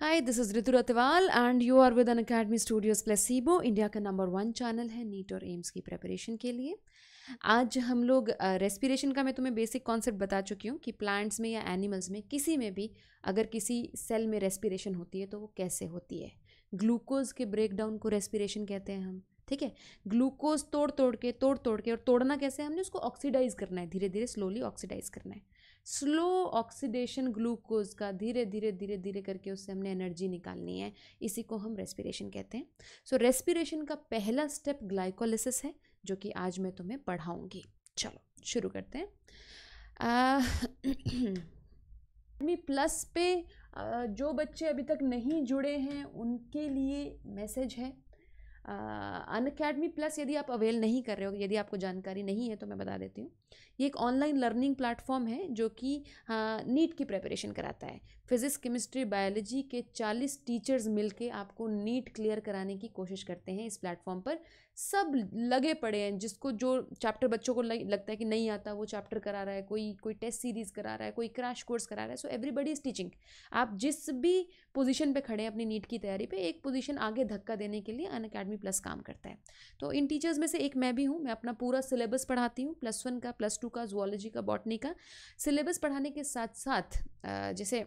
Hi this is Ritu Ratwal and you are with academy studios सीबो India का number one channel है NEET और AIIMS की प्रेपरेशन के लिए आज हम लोग रेस्पिरेशन का मैं तुम्हें बेसिक कॉन्सेप्ट बता चुकी हूँ कि प्लांट्स में या एनिमल्स में किसी में भी अगर किसी सेल में रेस्पिरेशन होती है तो वो कैसे होती है ग्लूकोज के ब्रेक डाउन को रेस्पिरेशन कहते हैं हम ठीक है ग्लूकोज तोड़ तोड़ के तोड़ तोड़ के और तोड़ना कैसे है हमने उसको ऑक्सीडाइज करना है धीरे धीरे स्लोली ऑक्सीडाइज करना है स्लो ऑक्सीडेशन ग्लूकोज का धीरे धीरे धीरे धीरे करके उससे हमने एनर्जी निकालनी है इसी को हम रेस्पिरेशन कहते हैं सो so, रेस्पिरेशन का पहला स्टेप ग्लाइकोलिसिस है जो कि आज मैं तुम्हें पढ़ाऊँगी चलो शुरू करते हैं आर्मी प्लस पे जो बच्चे अभी तक नहीं जुड़े हैं उनके लिए मैसेज है अन अकेडमी प्लस यदि आप अवेल नहीं कर रहे हो यदि आपको जानकारी नहीं है तो मैं बता देती हूँ ये एक ऑनलाइन लर्निंग प्लेटफॉर्म है जो कि नीट की प्रेपरेशन कराता है फिज़िक्स केमिस्ट्री बायोलॉजी के 40 टीचर्स मिलके आपको नीट क्लियर कराने की कोशिश करते हैं इस प्लेटफॉर्म पर सब लगे पड़े हैं जिसको जो चैप्टर बच्चों को लगता है कि नहीं आता वो चैप्टर करा रहा है कोई कोई टेस्ट सीरीज़ करा रहा है कोई क्रैश कोर्स करा रहा है सो एवरीबडी इज़ टीचिंग आप जिस भी पोजीशन पे खड़े हैं अपनी नीट की तैयारी पे एक पोजीशन आगे धक्का देने के लिए अन अकेडमी प्लस काम करता है तो इन टीचर्स में से एक मैं भी हूँ मैं अपना पूरा सिलेबस पढ़ाती हूँ प्लस वन का प्लस टू का जोलॉजी का बॉटनी का सिलेबस पढ़ाने के साथ साथ जैसे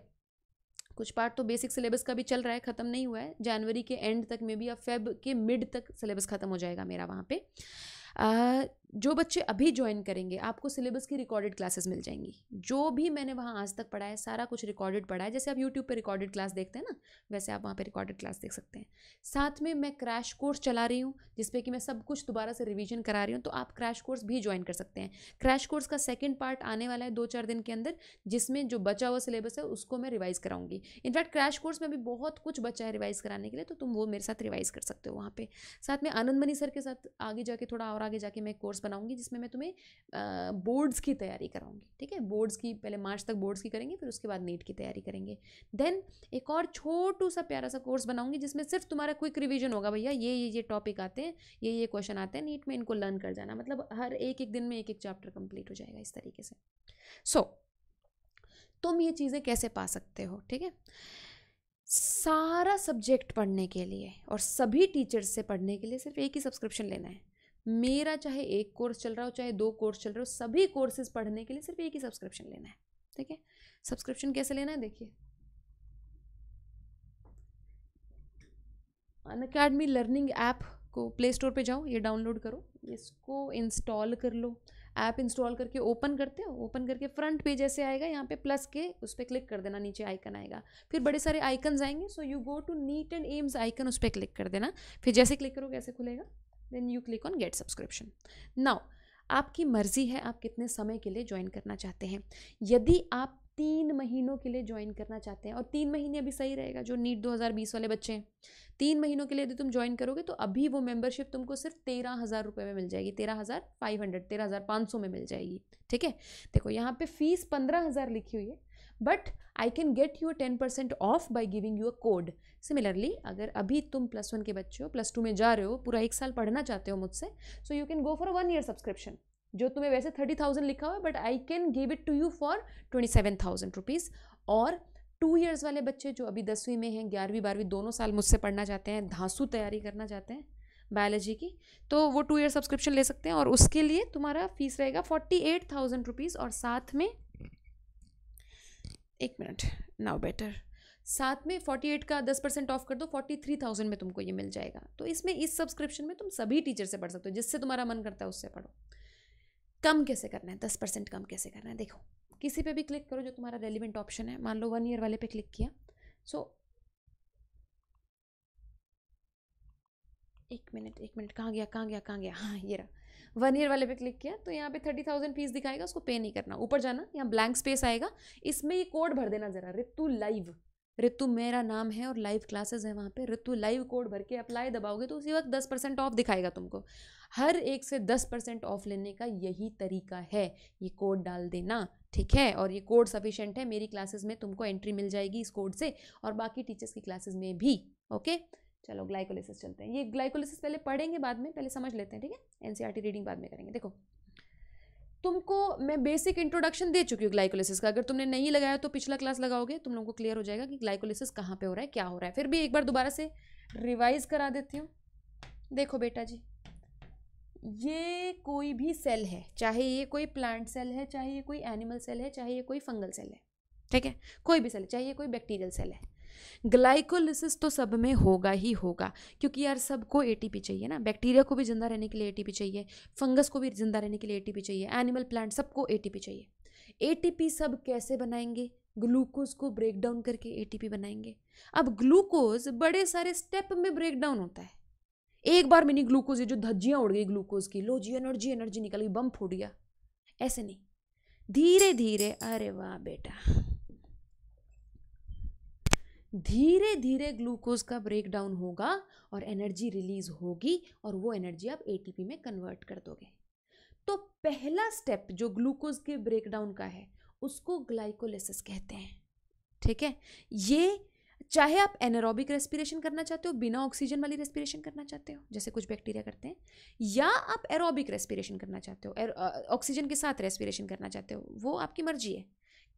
कुछ पार्ट तो बेसिक सिलेबस का भी चल रहा है ख़त्म नहीं हुआ है जनवरी के एंड तक में भी या फेब के मिड तक सिलेबस ख़त्म हो जाएगा मेरा वहाँ पर जो बच्चे अभी ज्वाइन करेंगे आपको सिलेबस की रिकॉर्डेड क्लासेस मिल जाएंगी जो भी मैंने वहाँ आज तक पढ़ा है सारा कुछ रिकॉर्डेड पढ़ा है जैसे आप यूट्यूब पे रिकॉर्डेड क्लास देखते हैं ना वैसे आप वहाँ पे रिकॉर्डेड क्लास देख सकते हैं साथ में मैं क्रैश कोर्स चला रही हूँ जिसपे कि मैं सब कुछ दोबारा से रिविजन करा रही हूँ तो आप क्रैश कोर्स भी ज्वाइन कर सकते हैं क्रैश कोर्स का सेकेंड पार्ट आने वाला है दो चार दिन के अंदर जिसमें जो बचा हुआ सिलेबस है उसको मैं रिवाइज़ कराऊंगी इनफैक्ट क्रैश कोर्स में भी बहुत कुछ बचा है रिवाइज़ कराने के लिए तो तुम वो मेरे साथ रिवाइज़ कर सकते हो वहाँ पर साथ में आनंद मनी सर के साथ आगे जाके थोड़ा और आगे जाके मैं कोर्स बनाऊंगी जिसमें मैं तुम्हें बोर्ड्स की तैयारी कराऊंगी ठीक है बोर्ड्स की पहले मार्च तक बोर्ड्स की करेंगे फिर उसके बाद नीट की तैयारी करेंगे देन एक और छोटू सा प्यारा सा कोर्स बनाऊंगी जिसमें सिर्फ तुम्हारा क्विक रिविजन होगा भैया ये ये ये टॉपिक आते हैं ये ये क्वेश्चन आते हैं नीट में इनको लर्न कर जाना मतलब हर एक एक दिन में एक एक चैप्टर कंप्लीट हो जाएगा इस तरीके से सो so, तुम ये चीज़ें कैसे पा सकते हो ठीक है सारा सब्जेक्ट पढ़ने के लिए और सभी टीचर्स से पढ़ने के लिए सिर्फ एक ही सब्सक्रिप्शन लेना है मेरा चाहे एक कोर्स चल रहा हो चाहे दो कोर्स चल रहे हो सभी कोर्सेज पढ़ने के लिए सिर्फ एक ही सब्सक्रिप्शन लेना है ठीक है सब्सक्रिप्शन कैसे लेना है देखिए अन अकेडमी लर्निंग ऐप को प्ले स्टोर पे जाओ ये डाउनलोड करो इसको इंस्टॉल कर लो ऐप इंस्टॉल करके ओपन करते हो ओपन करके फ्रंट पेज ऐसे आएगा यहाँ पे प्लस के उस पर क्लिक कर देना नीचे आइकन आएगा फिर बड़े सारे आइकन आएंगे so you go to NEET and AIIMS icon उस पर क्लिक कर देना फिर जैसे क्लिक करोगे ऐसे खुलेगा then you click on get subscription now आपकी मर्ज़ी है आप कितने समय के लिए ज्वाइन करना चाहते हैं यदि आप तीन महीनों के लिए ज्वाइन करना चाहते हैं और तीन महीने अभी सही रहेगा जो नीट 2020 वाले बच्चे हैं तीन महीनों के लिए यदि तुम ज्वाइन करोगे तो अभी वो मेंबरशिप तुमको सिर्फ तेरह हज़ार रुपये में मिल जाएगी तेरह हज़ार फाइव हंड्रेड तेरह हज़ार पाँच सौ में मिल जाएगी ठीक है देखो यहाँ पे फीस पंद्रह हज़ार लिखी हुई है but I can get you ten percent off by giving you a code similarly अगर अभी तुम प्लस वन के बच्चे हो प्लस टू में जा रहे हो पूरा एक साल पढ़ना चाहते हो मुझसे so you can go for one year subscription जो तुम्हें वैसे थर्टी थाउजेंड लिखा हुआ है but I can give it to you for twenty seven thousand rupees और टू ईयर्स वाले बच्चे जो अभी दसवीं में हैं ग्यारहवीं बारहवीं दोनों साल मुझसे पढ़ना चाहते हैं धांसू तैयारी करना चाहते हैं बायोलॉजी की तो वो टू ईयर सब्सक्रिप्शन ले सकते हैं और उसके लिए तुम्हारा फीस रहेगा फोर्टी एट थाउजेंड रुपीज़ और साथ में एक मिनट नाउ बेटर साथ में 48 का 10 परसेंट ऑफ कर दो 43,000 में तुमको ये मिल जाएगा तो इसमें इस सब्सक्रिप्शन में तुम सभी टीचर से पढ़ सकते हो जिससे तुम्हारा मन करता है उससे पढ़ो कम कैसे करना है दस परसेंट कम कैसे करना है देखो किसी पे भी क्लिक करो जो तुम्हारा रेलिवेंट ऑप्शन है मान लो वन ईयर वाले पे क्लिक किया सो so, एक मिनट एक मिनट कहाँ गया कहाँ गया कहाँ गया हाँ ये रहा वन ईयर वाले पे क्लिक किया तो यहाँ पे थर्टी थाउजेंड फीस दिखाएगा उसको पे नहीं करना ऊपर जाना यहाँ ब्लैंक स्पेस आएगा इसमें ये कोड भर देना ज़रा रितु लाइव ऋतु मेरा नाम है और लाइव क्लासेस है वहाँ पे ऋतु लाइव कोड भर के अप्लाई दबाओगे तो उसी वक्त दस परसेंट ऑफ दिखाएगा तुमको हर एक से दस परसेंट ऑफ लेने का यही तरीका है ये कोड डाल देना ठीक है और ये कोड सफिशेंट है मेरी क्लासेस में तुमको एंट्री मिल जाएगी इस कोड से और बाकी टीचर्स की क्लासेस में भी ओके चलो ग्लाइकोलिसिस चलते हैं ये ग्लाइकोलिसिस पहले पढ़ेंगे बाद में पहले समझ लेते हैं ठीक है एनसीईआरटी रीडिंग e बाद में करेंगे देखो तुमको मैं बेसिक इंट्रोडक्शन दे चुकी हूँ ग्लाइकोलिसिस का अगर तुमने नहीं लगाया तो पिछला क्लास लगाओगे तुम लोगों को क्लियर हो जाएगा कि ग्लाइकोलिसिस कहाँ पे हो रहा है क्या हो रहा है फिर भी एक बार दोबारा से रिवाइज करा देती हूँ देखो बेटा जी ये कोई भी सेल है चाहे ये कोई प्लांट सेल है चाहे ये कोई एनिमल सेल है चाहे ये कोई फंगल सेल है ठीक है कोई भी सेल है चाहे ये कोई बैक्टीरियल सेल है ग्लाइकोलिसिस तो सब में होगा ही होगा क्योंकि यार सबको एटीपी चाहिए ना बैक्टीरिया को भी जिंदा रहने के लिए एटीपी चाहिए फंगस को भी जिंदा रहने के लिए एटीपी चाहिए एनिमल प्लांट सबको एटीपी चाहिए एटीपी सब कैसे बनाएंगे ग्लूकोज को ब्रेक डाउन करके एटीपी बनाएंगे अब ग्लूकोज बड़े सारे स्टेप में ब्रेक डाउन होता है एक बार मिनी ग्लूकोज ये जो धज्जियाँ उड़ गई ग्लूकोज की लो जी एनर्जी एनर्जी निकल गई बम फूट गया ऐसे नहीं धीरे धीरे अरे वाह बेटा धीरे धीरे ग्लूकोज का ब्रेक डाउन होगा और एनर्जी रिलीज होगी और वो एनर्जी आप एटीपी में कन्वर्ट कर दोगे तो पहला स्टेप जो ग्लूकोज के ब्रेकडाउन का है उसको ग्लाइकोलिसिस कहते हैं ठीक है ये चाहे आप एनारोबिक रेस्पिरेशन करना चाहते हो बिना ऑक्सीजन वाली रेस्पिरेशन करना चाहते हो जैसे कुछ बैक्टीरिया करते हैं या आप एरोबिक रेस्पिरेशन करना चाहते हो ऑक्सीजन के साथ रेस्पिरेशन करना चाहते हो वो आपकी मर्जी है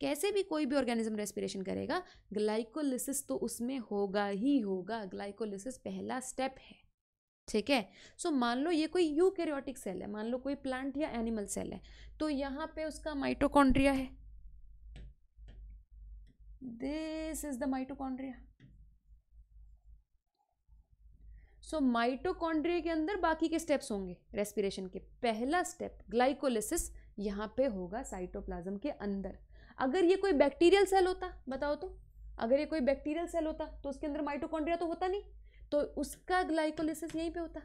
कैसे भी कोई भी ऑर्गेनिज्म रेस्पिरेशन करेगा ग्लाइकोलिसिस तो उसमें होगा ही होगा ग्लाइकोलिसिस पहला स्टेप है ठीक है सो मान लो ये कोई यूकैरियोटिक सेल है मान लो कोई प्लांट या एनिमल सेल है तो यहाँ पे उसका माइटोकॉन्ड्रिया है this is the mitochondria so mitochondria के अंदर बाकी के स्टेप्स होंगे रेस्पिरेशन के पहला स्टेप ग्लाइकोलिसिस यहाँ पे होगा साइटोप्लाज्म के अंदर अगर ये कोई बैक्टीरियल सेल होता बताओ तो अगर ये कोई बैक्टीरियल सेल होता तो उसके अंदर माइटोकॉन्ड्रिया तो होता नहीं तो उसका ग्लाइकोलिसिस यहीं पे होता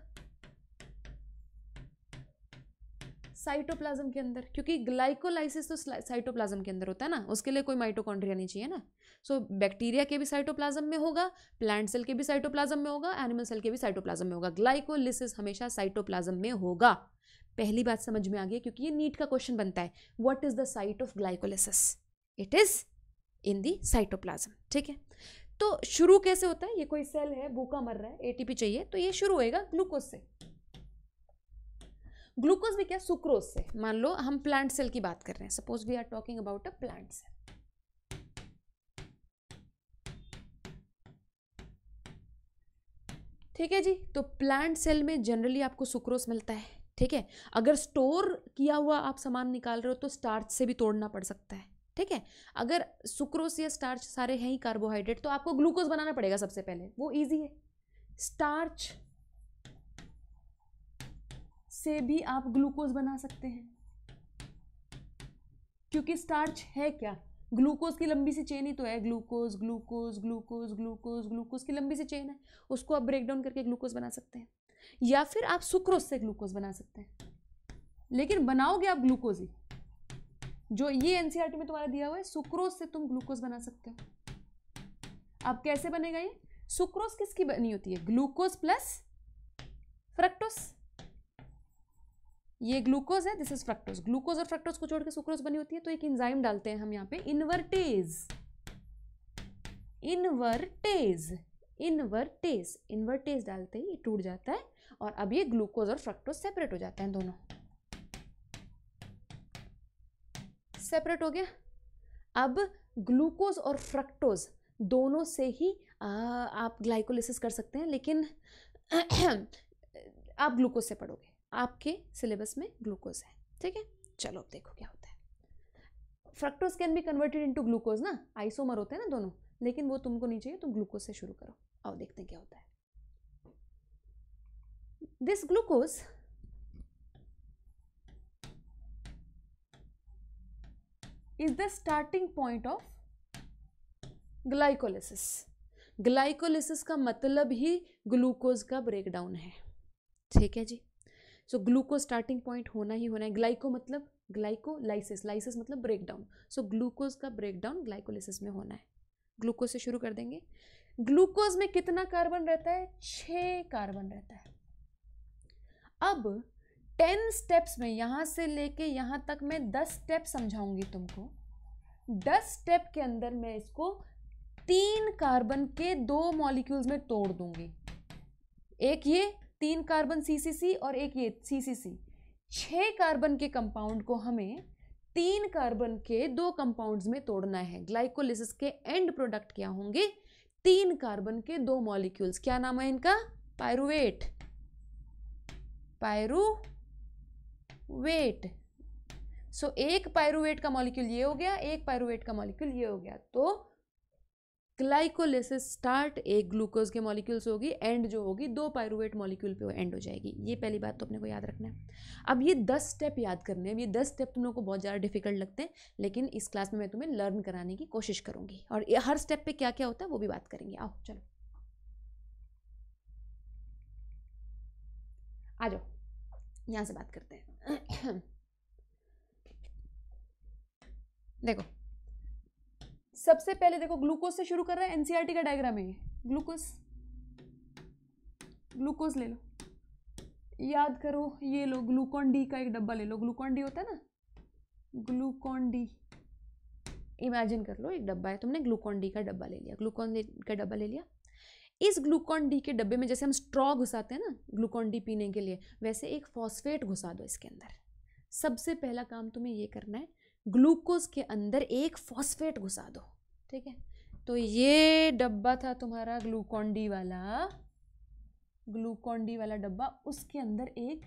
साइटोप्लाज्म के अंदर क्योंकि ग्लाइकोलाइसिस तो साइटोप्लाज्म के अंदर होता है ना उसके लिए कोई माइटोकॉन्ड्रिया नहीं चाहिए ना सो so, बैक्टीरिया के भी साइटोप्लाज्म में होगा प्लांट सेल के भी साइटोप्लाज्म में होगा एनिमल सेल के भी साइटोप्लाज्म में होगा ग्लाइकोलिसिस हमेशा साइटोप्लाज्म में होगा पहली बात समझ में आ गई क्योंकि ये नीट का क्वेश्चन बनता है what is the site of glycolysis it is in the cytoplasm ठीक है तो शुरू कैसे होता है ये कोई सेल है भूखा मर रहा है एटीपी चाहिए तो ये शुरू होएगा ग्लूकोज से ग्लूकोज भी क्या सुक्रोज से मान लो हम प्लांट सेल की बात कर रहे हैं suppose we are talking about a plant cell ठीक है जी तो प्लांट सेल में जनरली आपको सुक्रोज मिलता है ठीक है अगर स्टोर किया हुआ आप सामान निकाल रहे हो तो स्टार्च से भी तोड़ना पड़ सकता है ठीक है अगर सुक्रोस या स्टार्च सारे हैं ही कार्बोहाइड्रेट तो आपको ग्लूकोज बनाना पड़ेगा सबसे पहले वो ईजी है स्टार्च से भी आप ग्लूकोज बना सकते हैं क्योंकि स्टार्च है क्या ग्लूकोज की लंबी सी चेन ही तो है glucose glucose glucose glucose glucose की लंबी सी चेन है उसको आप ब्रेक डाउन करके ग्लूकोज बना सकते हैं या फिर आप सुक्रोज से ग्लूकोज बना सकते हैं लेकिन बनाओगे आप ग्लूकोज ही जो ये एनसीआर e में तुम्हारा दिया हुआ है सुक्रोज से तुम ग्लूकोज बना सकते हो अब कैसे बनेगा ये सुक्रोज किसकी बनी होती है ग्लूकोज प्लस फ्रक्टोस ये ग्लूकोज है दिस इज फ्रक्टोज ग्लूकोज और फ्रक्टोज को छोड़ के सुक्रोज बनी होती है तो एक इंजाइम डालते हैं हम यहां पे इनवर्टेज इनवर्टेज इनवर्टेज इनवर्टेज डालते ही टूट जाता है और अब ये ग्लूकोज और फ्रक्टोज सेपरेट हो जाते हैं दोनों सेपरेट हो गया अब ग्लूकोज और फ्रक्टोज दोनों से ही आ, आप ग्लाइकोलिसिस कर सकते हैं लेकिन आप ग्लूकोज से पढ़ोगे आपके सिलेबस में ग्लूकोज है ठीक है चलो अब देखो क्या होता है fructose can be converted into glucose ना आइसोमर होते हैं ना दोनों लेकिन वो तुमको नहीं चाहिए तुम ग्लूकोज से शुरू करो आओ देखते हैं क्या होता है this glucose is the starting point of glycolysis glycolysis का मतलब ही ग्लूकोज का ब्रेकडाउन है ठीक है जी सो ग्लूकोज स्टार्टिंग पॉइंट होना ही होना है ग्लाइको मतलब ग्लाइकोलाइसिस लाइसिस मतलब ब्रेकडाउन सो ग्लूकोज का ब्रेकडाउन ग्लाइकोलिसिस में होना है ग्लूकोज से शुरू कर देंगे ग्लूकोज में कितना कार्बन रहता है छः कार्बन रहता है अब टेन स्टेप्स में यहाँ से लेके यहाँ तक मैं दस स्टेप समझाऊंगी तुमको दस स्टेप के अंदर मैं इसको तीन कार्बन के दो मॉलिक्यूल्स में तोड़ दूंगी एक ये तीन कार्बन सी सी सी और एक ये सी सी सी छः कार्बन के कंपाउंड को हमें तीन कार्बन के दो कंपाउंड्स में तोड़ना है ग्लाइकोलिसिस के एंड प्रोडक्ट क्या होंगे तीन कार्बन के दो मॉलिक्यूल्स क्या नाम है इनका पायरुवेट पायरुवेट सो so, एक पायरुवेट का मॉलिक्यूल ये हो गया एक पायरुवेट का मॉलिक्यूल ये हो गया तो ग्लाइकोलिस स्टार्ट एक ग्लूकोज के मॉलिक्यूल्स होगी एंड जो होगी दो पायरुवेट मॉलिक्यूल पे एंड हो जाएगी ये पहली बात तो अपने को याद रखना है अब ये दस स्टेप याद करने हैं ये दस स्टेप तुम लोग को बहुत ज़्यादा डिफिकल्ट लगते हैं लेकिन इस क्लास में मैं तुम्हें लर्न कराने की कोशिश करूँगी और हर स्टेप पर क्या क्या होता है वो भी बात करेंगे आओ चलो आ जाओ यहाँ से बात करते हैं देखो सबसे पहले देखो ग्लूकोज से शुरू कर रहे हैं एनसीईआरटी e का डायग्राम है ये ग्लूकोज ग्लूकोज ले लो याद करो ये लो ग्लूकॉन डी का एक डब्बा ले लो ग्लूकॉन डी होता है ना ग्लूकॉन डी इमेजिन कर लो एक डब्बा है तुमने ग्लूकॉन डी का डब्बा ले लिया ग्लूकॉन का डब्बा ले लिया इस ग्लूकॉन डी के डब्बे में जैसे हम स्ट्रॉ घुसाते हैं ना ग्लूकॉन डी पीने के लिए वैसे एक फॉस्फेट घुसा दो इसके अंदर सबसे पहला काम तुम्हें ये करना है ग्लूकोज के अंदर एक फॉस्फेट घुसा दो ठीक है तो ये डब्बा था तुम्हारा ग्लूकॉन डी वाला ग्लूकॉन डी वाला डब्बा उसके अंदर एक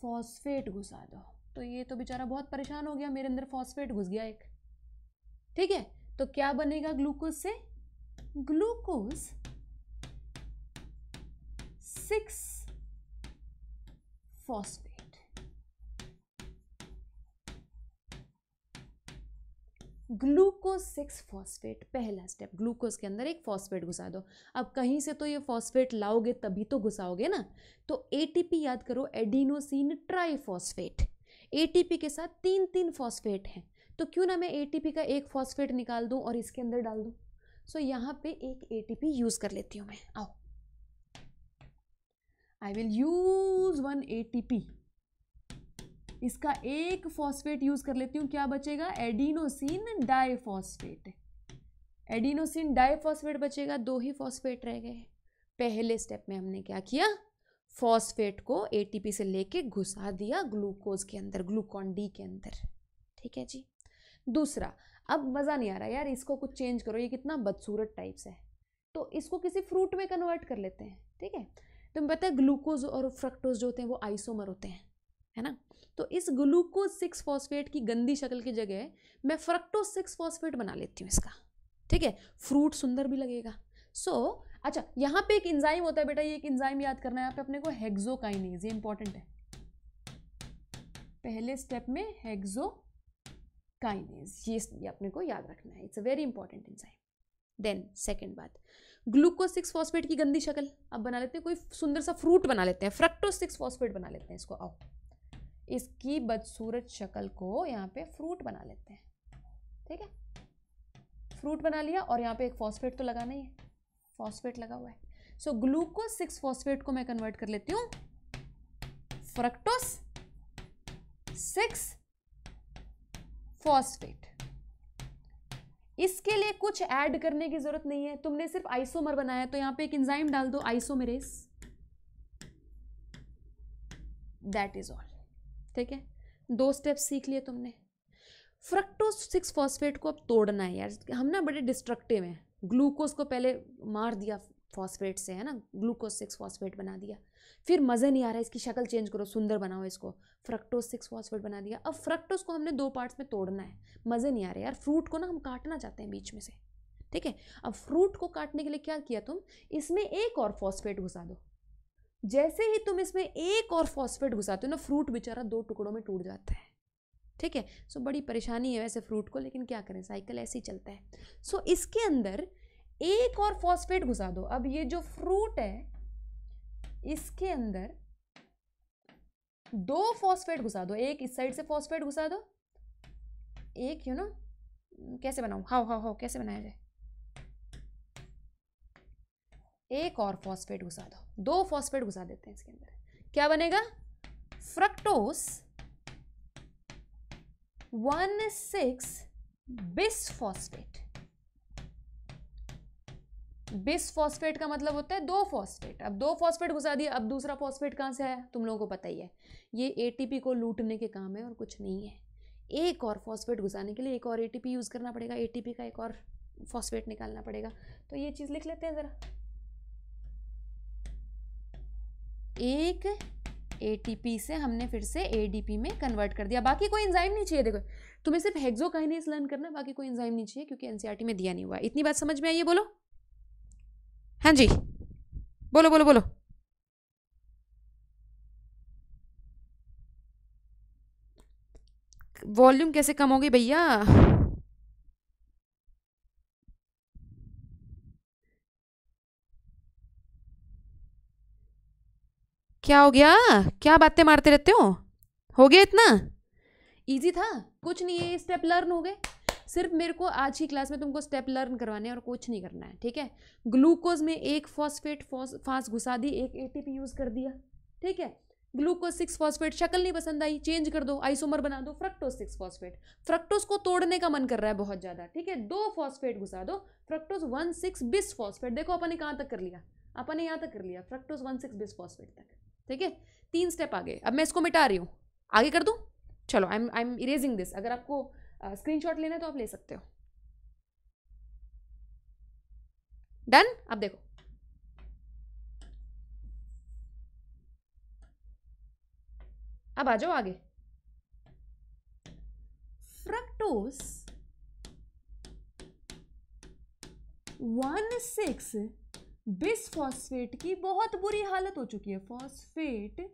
फॉस्फेट घुसा दो तो ये तो बेचारा बहुत परेशान हो गया मेरे अंदर फॉस्फेट घुस गया एक ठीक है तो क्या बनेगा ग्लूकोज से glucose six phosphate glucose six phosphate पहला स्टेप ग्लूकोज के अंदर एक फॉस्फेट घुसा दो अब कहीं से तो ये फॉस्फेट लाओगे तभी तो घुसाओगे ना तो एटीपी याद करो एडिनोसिन फॉस्फेट एटीपी के साथ तीन तीन फॉस्फेट हैं तो क्यों ना मैं एटीपी का एक फॉस्फेट निकाल दूं और इसके अंदर डाल दूं सो so, यहाँ पे एक एटीपी यूज़ कर लेती हूँ मैं आओ I will use one ATP इसका एक फॉस्फेट यूज़ कर लेती हूँ क्या बचेगा एडिनोसिन डाइफॉस्फेट एडिनोसिन डाइफॉस्फेट बचेगा दो ही फॉस्फेट रह गए पहले स्टेप में हमने क्या किया फॉस्फेट को एटीपी से लेके घुसा दिया ग्लूकोज के अंदर ग्लूकॉन डी के अंदर ठीक है जी दूसरा अब मज़ा नहीं आ रहा यार इसको कुछ चेंज करो ये कितना बदसूरत टाइप है तो इसको किसी फ्रूट में कन्वर्ट कर लेते हैं ठीक है तुम्हें तो पता है ग्लूकोज और फ्रक्टोज जो होते हैं वो आइसोमर होते हैं है ना तो इस ग्लूकोज सिक्स फॉस्फेट की गंदी शक्ल की जगह मैं फ्रक्टोज सिक्स फॉस्फेट बना लेती हूँ इसका ठीक है फ्रूट सुंदर भी लगेगा सो so, अच्छा यहाँ पे एक इंजाइम होता है बेटा ये एक इंजाइम याद करना है यहाँ पे अपने को हेग्जोकाइनेज ये इंपॉर्टेंट है पहले स्टेप में हेग्जो काइनेज ये, ये अपने को याद रखना है it's a very important enzyme then second बात ग्लूकोज सिक्स फॉस्फेट की गंदी शक्ल अब बना लेते हैं कोई सुंदर सा फ्रूट बना लेते हैं फ्रक्टोज सिक्स फॉस्फेट बना लेते हैं इसको आओ इसकी बदसूरत शक्ल को यहाँ पे फ्रूट बना लेते हैं ठीक है फ्रूट बना लिया और यहाँ पे एक फॉस्फेट तो लगा नहीं है फॉस्फेट लगा हुआ है सो ग्लूकोज सिक्स फॉस्फेट को मैं कन्वर्ट कर लेती हूँ फ्रक्टोस सिक्स फॉस्फेट इसके लिए कुछ ऐड करने की जरूरत नहीं है तुमने सिर्फ आइसोमर बनाया तो यहां पे एक इंजाइम डाल दो आइसोमेरेस दैट इज ऑल ठीक है दो स्टेप सीख लिए तुमने फ्रक्टोज सिक्स फॉस्फेट को अब तोड़ना है यार हम ना बड़े डिस्ट्रक्टिव हैं ग्लूकोज को पहले मार दिया फॉस्फेट से है ना ग्लूकोज सिक्स फॉस्फेट बना दिया फिर मज़ा नहीं आ रहा है इसकी शक्ल चेंज करो सुंदर बनाओ इसको फ्रक्टोज सिक्स फॉस्फेट बना दिया अब फ्रक्टोज को हमने दो पार्ट्स में तोड़ना है मज़े नहीं आ रहे यार फ्रूट को ना हम काटना चाहते हैं बीच में से ठीक है अब फ्रूट को काटने के लिए क्या किया तुम इसमें एक और फॉस्फेट घुसा दो जैसे ही तुम इसमें एक और फॉस्फेट घुसाते हो ना फ्रूट बेचारा दो टुकड़ों में टूट जाता है ठीक है सो बड़ी परेशानी है वैसे फ्रूट को लेकिन क्या करें साइकिल ऐसे ही चलता है सो इसके अंदर एक और फॉस्फेट घुसा दो अब ये जो फ्रूट है इसके अंदर दो फॉस्फेट घुसा दो एक इस साइड से फॉस्फेट घुसा दो एक यू नो कैसे बनाऊँ हाउ हाउ हाउ कैसे बनाया जाए एक और फॉस्फेट घुसा दो दो फॉस्फेट घुसा देते हैं इसके अंदर क्या बनेगा fructose one six bis phosphate bis phosphate का मतलब होता है दो फॉस्फेट अब दो फॉस्फेट घुसा दिया अब दूसरा फॉस्फेट कहाँ से आया तुम लोगों को पता ही है ये एटीपी को लूटने के काम है और कुछ नहीं है एक और फॉस्फेट घुसाने के लिए एक और एटीपी यूज़ करना पड़ेगा एटीपी का एक और फॉस्फेट निकालना पड़ेगा तो ये चीज़ लिख लेते हैं ज़रा एक ए से हमने फिर से ए में कन्वर्ट कर दिया बाकी कोई इंजाइम नहीं चाहिए देखो तुम्हें सिर्फ हेक्सो लर्न करना बाकी कोई इंजाइम नहीं चाहिए क्योंकि एनसीआरटी e में दिया नहीं हुआ इतनी बात समझ में आई है बोलो हाँ जी बोलो बोलो बोलो वॉल्यूम कैसे कम होगी भैया क्या हो गया क्या बातें मारते रहते हो हो गया इतना इजी था कुछ नहीं है स्टेप लर्न हो गए सिर्फ मेरे को आज की क्लास में तुमको स्टेप लर्न करवाने और कुछ नहीं करना है ठीक है ग्लूकोज में एक फॉस्फेट फास्ट घुसा दी एक ए यूज़ कर दिया ठीक है ग्लूकोज सिक्स फॉस्फेट शक्ल नहीं पसंद आई चेंज कर दो आइसोमर बना दो फ्रक्टोज सिक्स फॉस्फेट फ्रक्टोज को तोड़ने का मन कर रहा है बहुत ज़्यादा ठीक है दो फॉस्फेट घुसा दो fructose one six bis phosphate देखो अपन ने कहाँ तक कर लिया अपन ने यहाँ तक कर लिया fructose one six bis phosphate तक ठीक है तीन स्टेप आगे अब मैं इसको मिटा रही हूँ आगे कर दूँ चलो I am I am erasing this अगर आपको स्क्रीनशॉट लेना है तो आप ले सकते हो डन आप देखो अब आ जाओ आगे फ्रक्टोस वन सिक्स बिस्फॉस्फेट की बहुत बुरी हालत हो चुकी है फॉस्फेट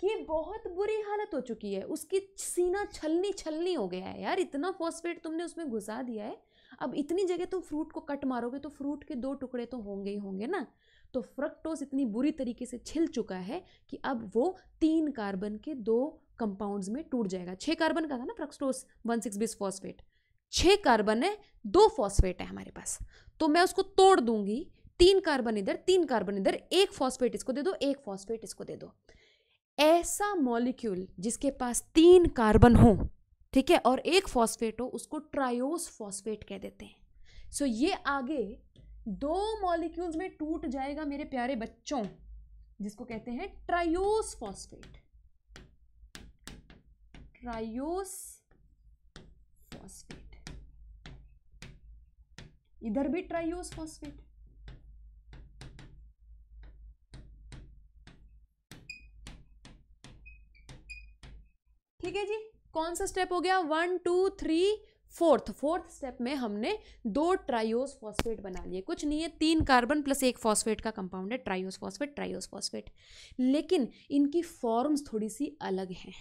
कि बहुत बुरी हालत हो चुकी है उसकी सीना छलनी छलनी हो गया है यार इतना फॉस्फेट तुमने उसमें घुसा दिया है अब इतनी जगह तुम फ्रूट को कट मारोगे तो फ्रूट के दो टुकड़े तो होंगे ही होंगे ना तो फ्रक्टोज इतनी बुरी तरीके से छिल चुका है कि अब वो तीन कार्बन के दो कंपाउंड्स में टूट जाएगा छः कार्बन का था ना fructose one six bis phosphate छः कार्बन है दो फॉस्फेट है हमारे पास तो मैं उसको तोड़ दूंगी तीन कार्बन इधर तीन कार्बन इधर एक फॉस्फेट इसको दे दो एक फॉस्फेट इसको दे दो ऐसा मॉलिक्यूल जिसके पास तीन कार्बन हो ठीक है और एक फॉस्फेट हो उसको ट्रायोस फॉस्फेट कह देते हैं सो so, ये आगे दो मॉलिक्यूल्स में टूट जाएगा मेरे प्यारे बच्चों जिसको कहते हैं ट्रायोस फॉस्फेट ट्रायोस फॉस्फेट इधर भी ट्रायोस फॉस्फेट ठीक है जी कौन सा स्टेप हो गया one two three fourth fourth step में हमने दो ट्राइयोस फॉस्फेट बना लिए कुछ नहीं है तीन कार्बन प्लस एक फॉस्फेट का कंपाउंड है ट्राइयोस फॉस्फेट ट्राइयोस फॉस्फेट लेकिन इनकी फॉर्म्स थोड़ी सी अलग हैं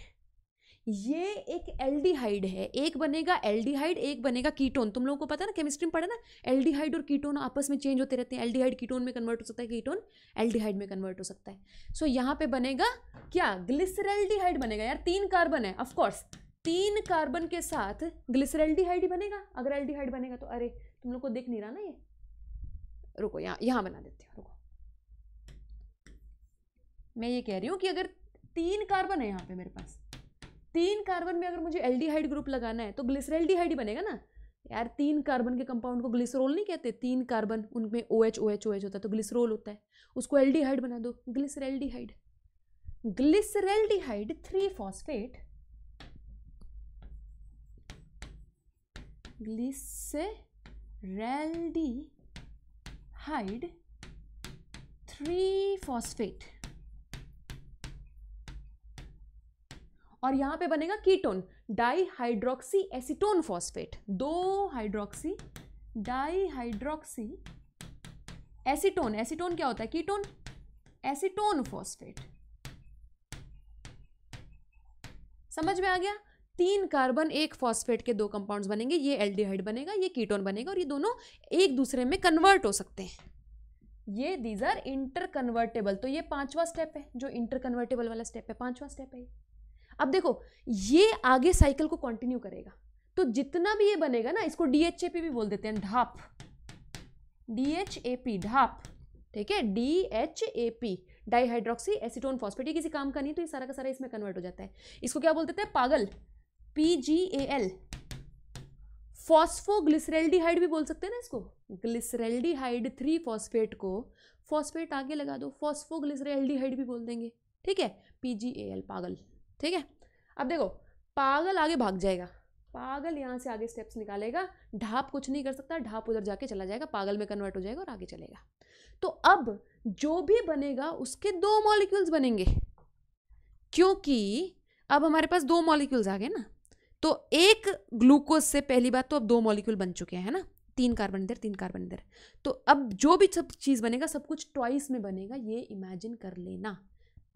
ये एक एल्डिहाइड है एक बनेगा एल्डिहाइड एक बनेगा कीटोन तुम लोगों को पता ना केमिस्ट्री में पढ़े ना एल्डिहाइड और कीटोन आपस में चेंज होते रहते हैं एल्डिहाइड कीटोन में कन्वर्ट हो सकता है कीटोन एल्डिहाइड में कन्वर्ट हो सकता है सो so, यहाँ पे बनेगा क्या ग्लिसरल्डिहाइड बनेगा यार तीन कार्बन है ऑफकोर्स तीन कार्बन के साथ ग्लिसरल्डिहाइड ही बनेगा अगर एल्डिहाइड बनेगा तो अरे तुम लोग को देख नहीं रहा ना ये रुको यहाँ यहाँ बना देते हैं रुको मैं ये कह रही हूँ कि अगर तीन कार्बन है यहाँ पे मेरे पास तीन कार्बन में अगर मुझे एल ग्रुप लगाना है तो ग्लिसरेल्डिहाइड ही बनेगा ना यार तीन कार्बन के कंपाउंड को ग्लिसरोल नहीं कहते तीन कार्बन उनमें O H O H O H होता है तो ग्लिसरोल होता है उसको एल बना दो glyceraldehyde glyceraldehyde three phosphate glyceraldehyde three phosphate और यहाँ पे बनेगा कीटोन डाईहाइड्रोक्सी एसिटोन फॉस्फेट दो हाइड्रोक्सी डाईहाइड्रोक्सी एसिटोन एसिटोन क्या होता है कीटोन एसिटोन फॉस्फेट समझ में आ गया तीन कार्बन एक फॉस्फेट के दो कंपाउंड्स बनेंगे ये एल्डिहाइड बनेगा ये कीटोन बनेगा और ये दोनों एक दूसरे में कन्वर्ट हो सकते हैं ये दीज आर इंटर कन्वर्टेबल तो ये पांचवा स्टेप है जो इंटर कन्वर्टेबल वाला स्टेप है पांचवा स्टेप है ये अब देखो ये आगे साइकिल को कंटिन्यू करेगा तो जितना भी ये बनेगा ना इसको डीएचए पी भी बोल देते हैं ढाप D H A P DHAP ठीक है D H A P dihydroxy acetone phosphate ये किसी काम का नहीं तो ये सारा का सारा इसमें कन्वर्ट हो जाता है इसको क्या बोल देते हैं पागल पी जी ए एल फॉस्फोग्लिसरेल्डिहाइड भी बोल सकते हैं ना इसको ग्लिसरेल्डिहाइड थ्री फॉस्फेट को फॉस्फेट आगे लगा दो फॉस्फोग्लिसरेल्डिहाइड भी बोल देंगे ठीक है पी जी ए एल पागल ठीक है अब देखो पागल आगे भाग जाएगा पागल यहाँ से आगे स्टेप्स निकालेगा ढाप कुछ नहीं कर सकता ढाप उधर जाके चला जाएगा पागल में कन्वर्ट हो जाएगा और आगे चलेगा तो अब जो भी बनेगा उसके दो मॉलिक्यूल्स बनेंगे क्योंकि अब हमारे पास दो मॉलिक्यूल्स आ गए ना तो एक ग्लूकोज से पहली बात तो अब दो मॉलिक्यूल बन चुके हैं ना तीन कार्बन इधर तीन कार्बन इधर तो अब जो भी सब चीज़ बनेगा सब कुछ ट्वाइस में बनेगा ये इमेजिन कर लेना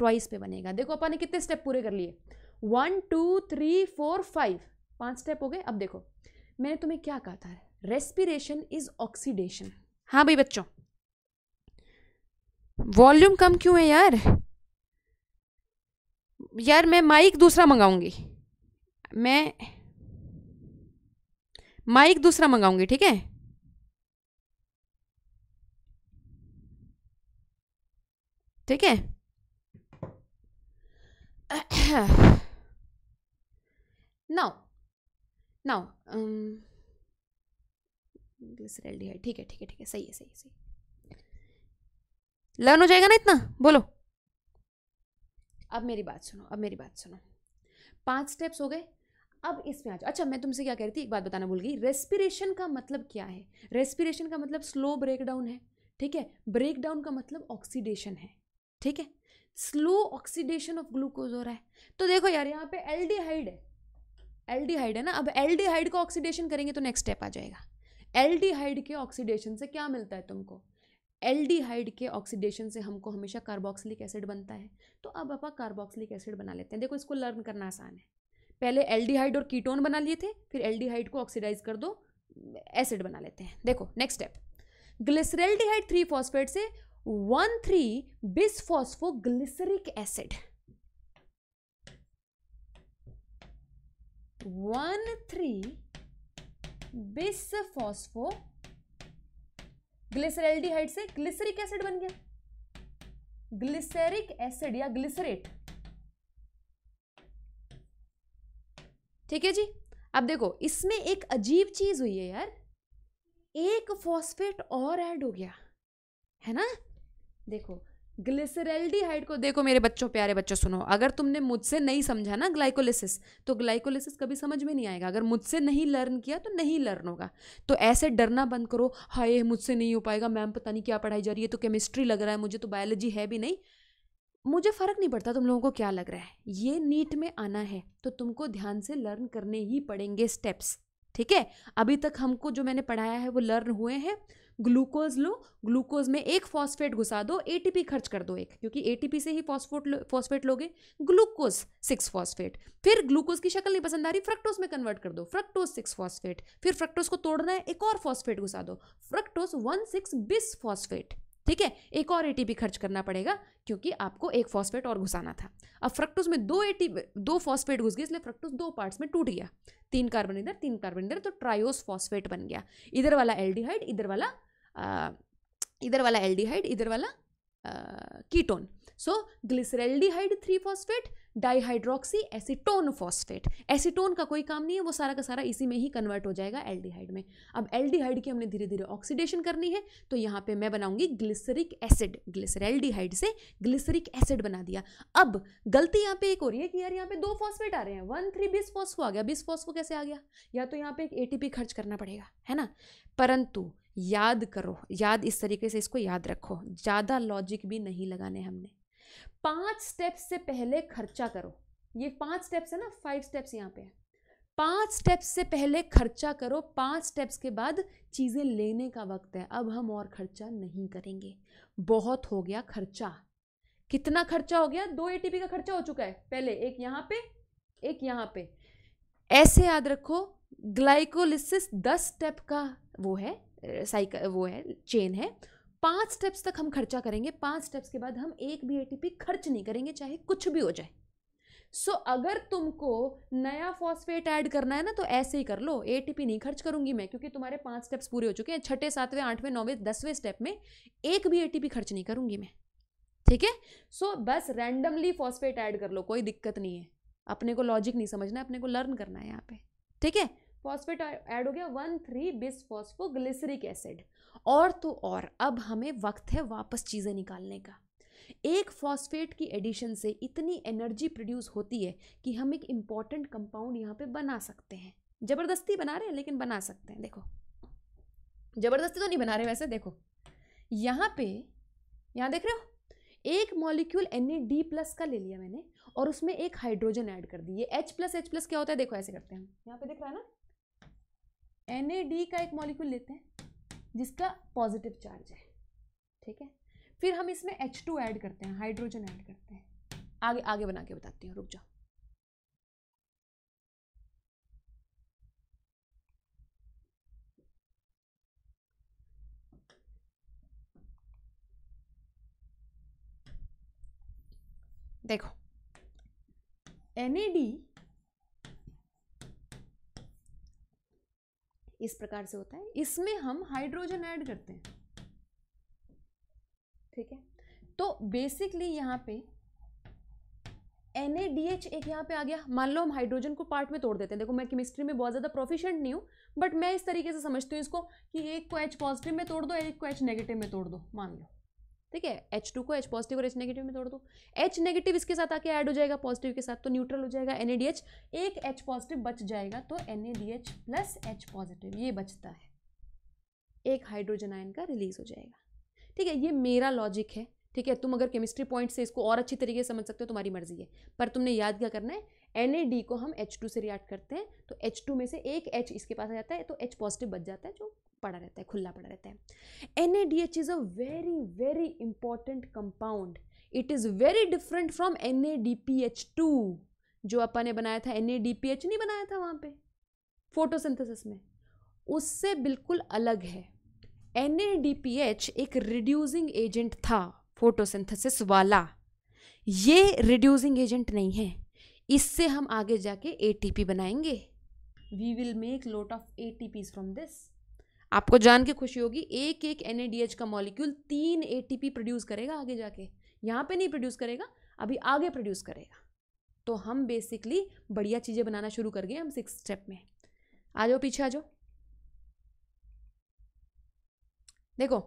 ट्वाइस पे बनेगा देखो अपन ने कितने स्टेप पूरे कर लिए one two three four five पांच स्टेप हो गए अब देखो मैंने तुम्हें क्या कहा था रेस्पिरेशन इज ऑक्सीडेशन हाँ भाई बच्चों वॉल्यूम कम क्यों है यार यार मैं माइक दूसरा मंगाऊंगी मैं माइक दूसरा मंगाऊंगी ठीक है ठीक है नाउ नाउ ग्लिसरल ठीक है ठीक है ठीक है सही है सही है सही लर्न हो जाएगा ना इतना बोलो अब मेरी बात सुनो अब मेरी बात सुनो पांच स्टेप्स हो गए अब इसमें आ जाओ अच्छा मैं तुमसे क्या कह रही थी एक बात बताना भूल गई रेस्पिरेशन का मतलब क्या है रेस्पिरेशन का मतलब स्लो ब्रेकडाउन है ठीक है ब्रेकडाउन का मतलब ऑक्सीडेशन है ठीक है स्लो ऑक्सीडेशन ऑफ ग्लूकोज हो रहा है तो देखो यार यहाँ पे एल्डिहाइड है एल्डिहाइड है ना अब एल्डिहाइड को ऑक्सीडेशन करेंगे तो नेक्स्ट स्टेप आ जाएगा एल्डिहाइड के ऑक्सीडेशन से क्या मिलता है तुमको एल्डिहाइड के ऑक्सीडेशन से हमको हमेशा कार्बोक्सिलिक एसिड बनता है तो अब आप कार्बोक्सिलिक एसिड बना लेते हैं देखो इसको लर्न करना आसान है पहले एल्डिहाइड और कीटोन बना लिए थे फिर एल्डिहाइड को ऑक्सीडाइज कर दो एसिड बना लेते हैं देखो next step glyceraldehyde three phosphate से one three glyceric acid one three bisphospho glyceraldehyde से ग्लिसरिक एसिड बन गया ग्लिसरिक एसिड या ग्लिसरेट ठीक है जी अब देखो इसमें एक अजीब चीज हुई है यार एक फॉस्फेट और ऐड हो गया है ना देखो ग्लिसरल्डिहाइड को देखो मेरे बच्चों प्यारे बच्चों सुनो अगर तुमने मुझसे नहीं समझा ना ग्लाइकोलिसिस तो ग्लाइकोलिसिस कभी समझ में नहीं आएगा अगर मुझसे नहीं लर्न किया तो नहीं लर्न होगा तो ऐसे डरना बंद करो हाय मुझसे नहीं हो पाएगा मैम पता नहीं क्या पढ़ाई जा रही है तो केमिस्ट्री लग रहा है मुझे तो बायोलॉजी है भी नहीं मुझे फ़र्क नहीं पड़ता तुम लोगों को क्या लग रहा है ये नीट में आना है तो तुमको ध्यान से लर्न करने ही पड़ेंगे स्टेप्स ठीक है अभी तक हमको जो मैंने पढ़ाया है वो लर्न हुए हैं ग्लूकोज लो ग्लूकोज में एक फॉस्फेट घुसा दो एटीपी खर्च कर दो एक क्योंकि एटीपी से ही फॉस्फोट लो, फॉस्फेट लोगे ग्लूकोज सिक्स फॉस्फेट फिर ग्लूकोज की शक्ल नहीं पसंद आ रही फ्रक्टोज में कन्वर्ट कर दो फ्रक्टोज सिक्स फॉस्फेट फिर फ्रक्टोज को तोड़ना है एक और फॉस्फेट घुसा दो fructose one six bis phosphate ठीक है एक और एटीपी खर्च करना पड़ेगा क्योंकि आपको एक फॉस्फेट और घुसाना था अब फ्रक्टोज में दो एटीपी दो फॉस्फेट घुस गए इसलिए फ्रक्टोज दो पार्ट्स में टूट गया तीन कार्बन इधर तीन कार्बन इधर तो ट्रायोस फॉस्फेट बन गया इधर वाला एल्डिहाइड इधर वाला आ, इधर वाला एल्डिहाइड इधर वाला ketone so glyceraldehyde three phosphate dihydroxy acetone phosphate acetone का कोई काम नहीं है वो सारा का सारा इसी में ही कन्वर्ट हो जाएगा एल्डिहाइड में अब एल्डिहाइड की हमने धीरे धीरे ऑक्सीडेशन करनी है तो यहाँ पे मैं बनाऊंगी ग्लिसरिक एसिड ग्लिसरेल्डिहाइड से ग्लिसरिक एसिड बना दिया अब गलती यहाँ पे एक हो रही है कि यार यहाँ पे दो फॉस्फेट आ रहे हैं वन थ्री बिस फॉस्फो आ गया बीस फॉस्फो कैसे आ गया या तो यहाँ पे एक ए खर्च करना पड़ेगा है ना परंतु याद करो याद इस तरीके से इसको याद रखो ज़्यादा लॉजिक भी नहीं लगाने हमने पांच स्टेप्स से पहले खर्चा करो ये पांच स्टेप्स है ना फाइव स्टेप्स यहाँ पे है पांच स्टेप्स से पहले खर्चा करो पांच स्टेप्स के बाद चीज़ें लेने का वक्त है अब हम और खर्चा नहीं करेंगे बहुत हो गया खर्चा कितना खर्चा हो गया दो एटीपी का खर्चा हो चुका है पहले एक यहाँ पे एक यहाँ पे ऐसे याद रखो ग्लाइकोलिसिस दस स्टेप का वो है साइकिल वो है चेन है पाँच स्टेप्स तक हम खर्चा करेंगे पांच स्टेप्स के बाद हम एक भी एटीपी खर्च नहीं करेंगे चाहे कुछ भी हो जाए सो so, अगर तुमको नया फॉस्फेट ऐड करना है ना तो ऐसे ही कर लो एटीपी नहीं खर्च करूंगी मैं क्योंकि तुम्हारे पांच स्टेप्स पूरे हो चुके हैं छठे सातवें आठवें नौवें दसवें स्टेप में एक भी एटीपी खर्च नहीं करूंगी मैं ठीक है सो बस रैंडमली फॉस्फेट ऐड कर लो कोई दिक्कत नहीं है अपने को लॉजिक नहीं समझना है अपने को लर्न करना है यहाँ पे ठीक है फॉस्फेट ऐड हो गया one three bis phosphoglyceric acid और तो और अब हमें वक्त है वापस चीज़ें निकालने का एक फॉस्फेट की एडिशन से इतनी एनर्जी प्रोड्यूस होती है कि हम एक इम्पॉर्टेंट कंपाउंड यहाँ पे बना सकते हैं ज़बरदस्ती बना रहे हैं लेकिन बना सकते हैं देखो ज़बरदस्ती तो नहीं बना रहे वैसे देखो यहाँ पे यहाँ देख रहे हो एक मॉलिक्यूल एन डी प्लस का ले लिया मैंने और उसमें एक हाइड्रोजन ऐड कर दी ये एच प्लस एच प्लस क्या होता है देखो ऐसे करते हैं यहाँ पे देख रहा है ना एन का एक मॉलिक्यूल लेते हैं जिसका पॉजिटिव चार्ज है ठीक है फिर हम इसमें एच टू ऐड करते हैं हाइड्रोजन ऐड करते हैं आगे आगे बना के बताती हूँ रुक जाओ देखो एन इस प्रकार से होता है इसमें हम हाइड्रोजन ऐड करते हैं ठीक है तो बेसिकली यहाँ पे NADH एक यहाँ पे आ गया मान लो हम हाइड्रोजन को पार्ट में तोड़ देते हैं देखो मैं केमिस्ट्री में बहुत ज़्यादा प्रोफिशिएंट नहीं हूँ बट मैं इस तरीके से समझती हूँ इसको कि एक को एच पॉजिटिव में तोड़ दो एक को एच नेगेटिव में तोड़ दो मान लो ठीक है एच टू को एच पॉजिटिव और एच नेगेटिव में तोड़ दो एच नेगेटिव इसके साथ आके ऐड हो जाएगा पॉजिटिव के साथ तो न्यूट्रल हो जाएगा एन एक एच पॉजिटिव बच जाएगा तो एन प्लस एच पॉजिटिव ये बचता है एक हाइड्रोजन आयन का रिलीज हो जाएगा ठीक है ये मेरा लॉजिक है ठीक है तुम अगर केमिस्ट्री पॉइंट से इसको और अच्छी तरीके से समझ सकते हो तुम्हारी मर्जी है पर तुमने याद क्या करना है एन को हम एच से रिएक्ट करते हैं तो एच में से एक एच इसके पास आ जाता है तो एच पॉजिटिव बच जाता है जो पड़ा रहता है खुला पड़ा रहता है N A D H is a very very important compound it is very different from N A D P H two जो अपन ने बनाया था N A D P H नहीं बनाया था वहाँ पे फोटोसिंथेसिस में उससे बिल्कुल अलग है N A D P H एक रिड्यूसिंग एजेंट था फोटोसिंथेसिस वाला ये रिड्यूसिंग एजेंट नहीं है इससे हम आगे जाके ए टी पी बनाएंगे we will make lot of A T Ps from this आपको जान के खुशी होगी एक एक एन का मॉलिक्यूल तीन ए प्रोड्यूस करेगा आगे जाके यहाँ पे नहीं प्रोड्यूस करेगा अभी आगे प्रोड्यूस करेगा तो हम बेसिकली बढ़िया चीज़ें बनाना शुरू कर गए हम सिक्स स्टेप में आ जाओ पीछे आ जाओ देखो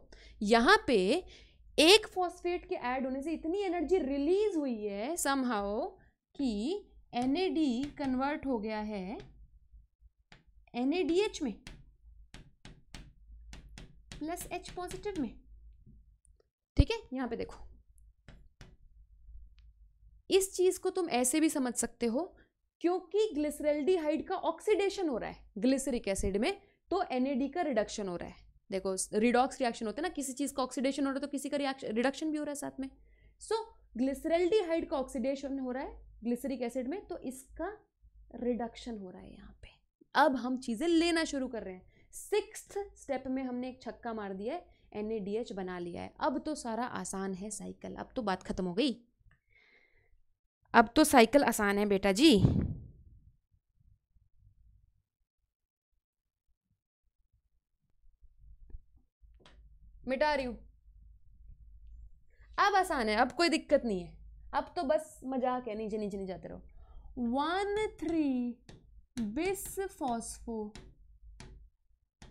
यहाँ पे एक फॉस्फेट के ऐड होने से इतनी एनर्जी रिलीज हुई है समहाओ कि एन कन्वर्ट हो गया है एन में प्लस एच पॉजिटिव में ठीक है यहां पे देखो इस चीज़ को तुम ऐसे भी समझ सकते हो क्योंकि ग्लिसरेल्डिहाइड का ऑक्सीडेशन हो रहा है ग्लिसरिक एसिड में तो एनएडी का रिडक्शन हो रहा है देखो रिडॉक्स रिएक्शन होता है ना किसी चीज़ का ऑक्सीडेशन हो रहा है तो किसी का रिएक्शन रिडक्शन भी हो रहा है साथ में सो ग्लिसरेल्डिहाइड का ऑक्सीडेशन हो रहा है ग्लिसरिक एसिड में तो इसका रिडक्शन हो रहा है यहाँ पे अब हम चीज़ें लेना शुरू कर रहे हैं सिक्स स्टेप में हमने एक छक्का मार दिया है एन ए डी एच बना लिया है अब तो सारा आसान है साइकिल अब तो बात ख़त्म हो गई अब तो साइकिल आसान है बेटा जी मिटा रही हूं अब आसान है अब कोई दिक्कत नहीं है अब तो बस मजाक है नीचे नीचे नहीं जाते रहो one three bis phospho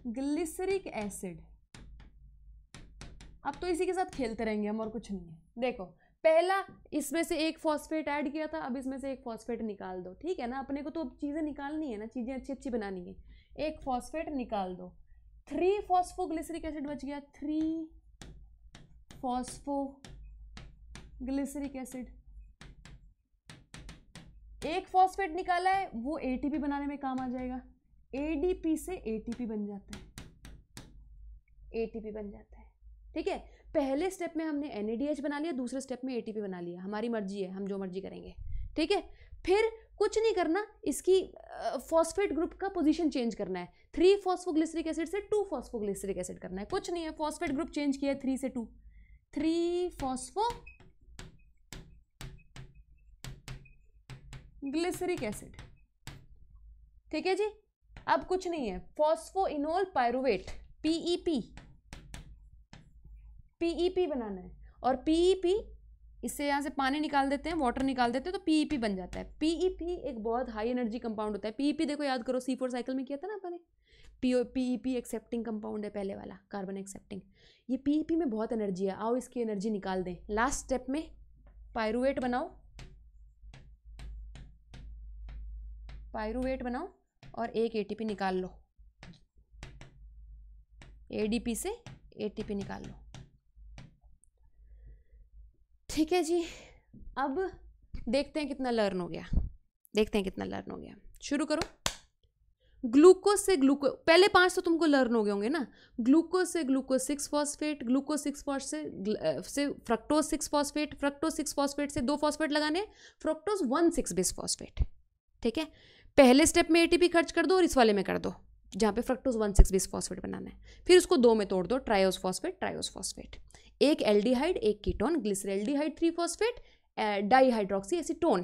glyceric acid अब तो इसी के साथ खेलते रहेंगे हम और कुछ नहीं है देखो पहला इसमें से एक फॉस्फेट ऐड किया था अब इसमें से एक फॉस्फेट निकाल दो ठीक है ना अपने को तो अब चीज़ें निकालनी है ना चीज़ें अच्छी अच्छी बनानी है एक फॉस्फेट निकाल दो थ्री फॉस्फोग्लिसरिक एसिड बच गया थ्री फॉस्फो ग्लिसरिक एसिड एक फॉस्फेट निकाला है वो एटीपी बनाने में काम आ जाएगा एडीपी से एटीपी बन जाता है एटीपी बन जाता है ठीक है पहले स्टेप में हमने एनएडीएच बना लिया दूसरे स्टेप में एटीपी बना लिया हमारी मर्जी है हम जो मर्जी करेंगे ठीक है फिर कुछ नहीं करना इसकी फॉस्फेट ग्रुप का पोजीशन चेंज करना है थ्री फॉस्फोग्लिसरिक एसिड से टू फॉस्फोग्लिसरिक एसिड करना है कुछ नहीं है फॉस्फेट ग्रुप चेंज किया है थ्री से two three phospho glyceric acid ठीक है जी अब कुछ नहीं है phosphoenol pyruvate PEP PEP e e बनाना है और पीईपी e इससे यहाँ से पानी निकाल देते हैं वाटर निकाल देते हैं तो पीईपी बन जाता है पीईपी एक बहुत हाई एनर्जी कंपाउंड होता है पीईपी देखो याद करो सी फोर साइकिल में किया था ना अपने पीओ पीईपी एक्सेप्टिंग कंपाउंड है पहले वाला कार्बन एक्सेप्टिंग ये पीईपी में बहुत एनर्जी है आओ इसकी एनर्जी निकाल दें लास्ट स्टेप में पायरुवेट बनाओ पायरुवेट बनाओ और एक एटीपी निकाल लो एडीपी से एटीपी निकाल लो ठीक है जी अब देखते हैं कितना लर्न हो गया देखते हैं कितना लर्न हो गया शुरू करो ग्लूकोज से ग्लूको पहले पांच तो तुमको लर्न हो गए होंगे ना ग्लूकोज से glucose six phosphate glucose six phos से से fructose six phosphate fructose six phosphate से दो फॉस्फेट लगाने fructose one six bis phosphate ठीक है पहले स्टेप में एटीपी खर्च कर दो और इस वाले में कर दो जहाँ पे fructose one six bis phosphate बनाना है फिर उसको दो में तोड़ दो ट्रायोस फॉस्फेट ट्रायोस फॉस्फेट एक एल्डिहाइड एक ketone glyceraldehyde three phosphate dihydroxy acetone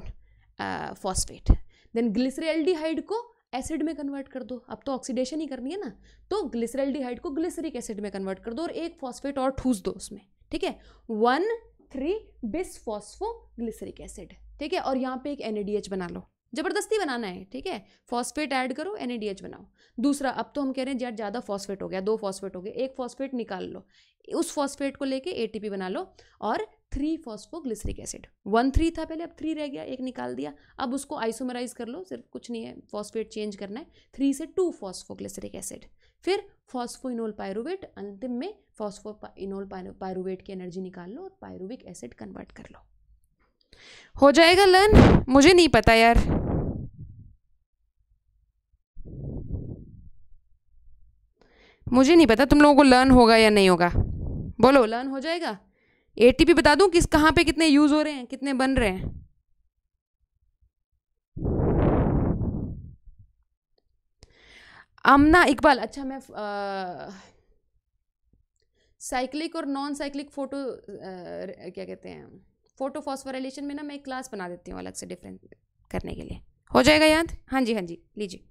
phosphate then glyceraldehyde को एसिड में कन्वर्ट कर दो अब तो ऑक्सीडेशन ही करनी है ना तो ग्लिसरेल्डिहाइड को ग्लिसरिक एसिड में कन्वर्ट कर दो और एक फॉस्फेट और ठूस दो उसमें ठीक है one three bis phospho glyceric acid ठीक है और यहाँ पे एक एन बना लो ज़बरदस्ती बनाना है ठीक है फॉस्फेट ऐड करो एन बनाओ दूसरा अब तो हम कह रहे हैं यार ज़्यादा फॉस्फेट हो गया दो फॉस्फेट हो गए एक फॉस्फेट निकाल लो उस फॉस्फेट को लेके ए बना लो और three phosphoglyceric acid one three था पहले अब थ्री रह गया एक निकाल दिया अब उसको आइसोमराइज कर लो सिर्फ कुछ नहीं है फॉस्फेट चेंज करना है थ्री से टू फॉस्फोग्लिसरिक एसिड फिर फॉस्फोइनोल पायरुवेट अंतिम में फॉस्फो इनोल पायरुवेट की एनर्जी निकाल लो और पायरुविक एसिड कन्वर्ट कर लो हो जाएगा लर्न मुझे नहीं पता यार मुझे नहीं पता तुम लोगों को लर्न होगा या नहीं होगा बोलो लर्न हो जाएगा ए टी पी बता दूँ किस कहाँ पे कितने यूज़ हो रहे हैं कितने बन रहे हैं अमना इकबाल अच्छा मैं साइक्लिक और नॉन साइक्लिक फ़ोटो क्या कहते हैं फ़ोटो फॉस्फोरेशन में ना मैं एक क्लास बना देती हूँ अलग से डिफरेंट करने के लिए हो जाएगा याद हाँ जी हाँ जी लीजिए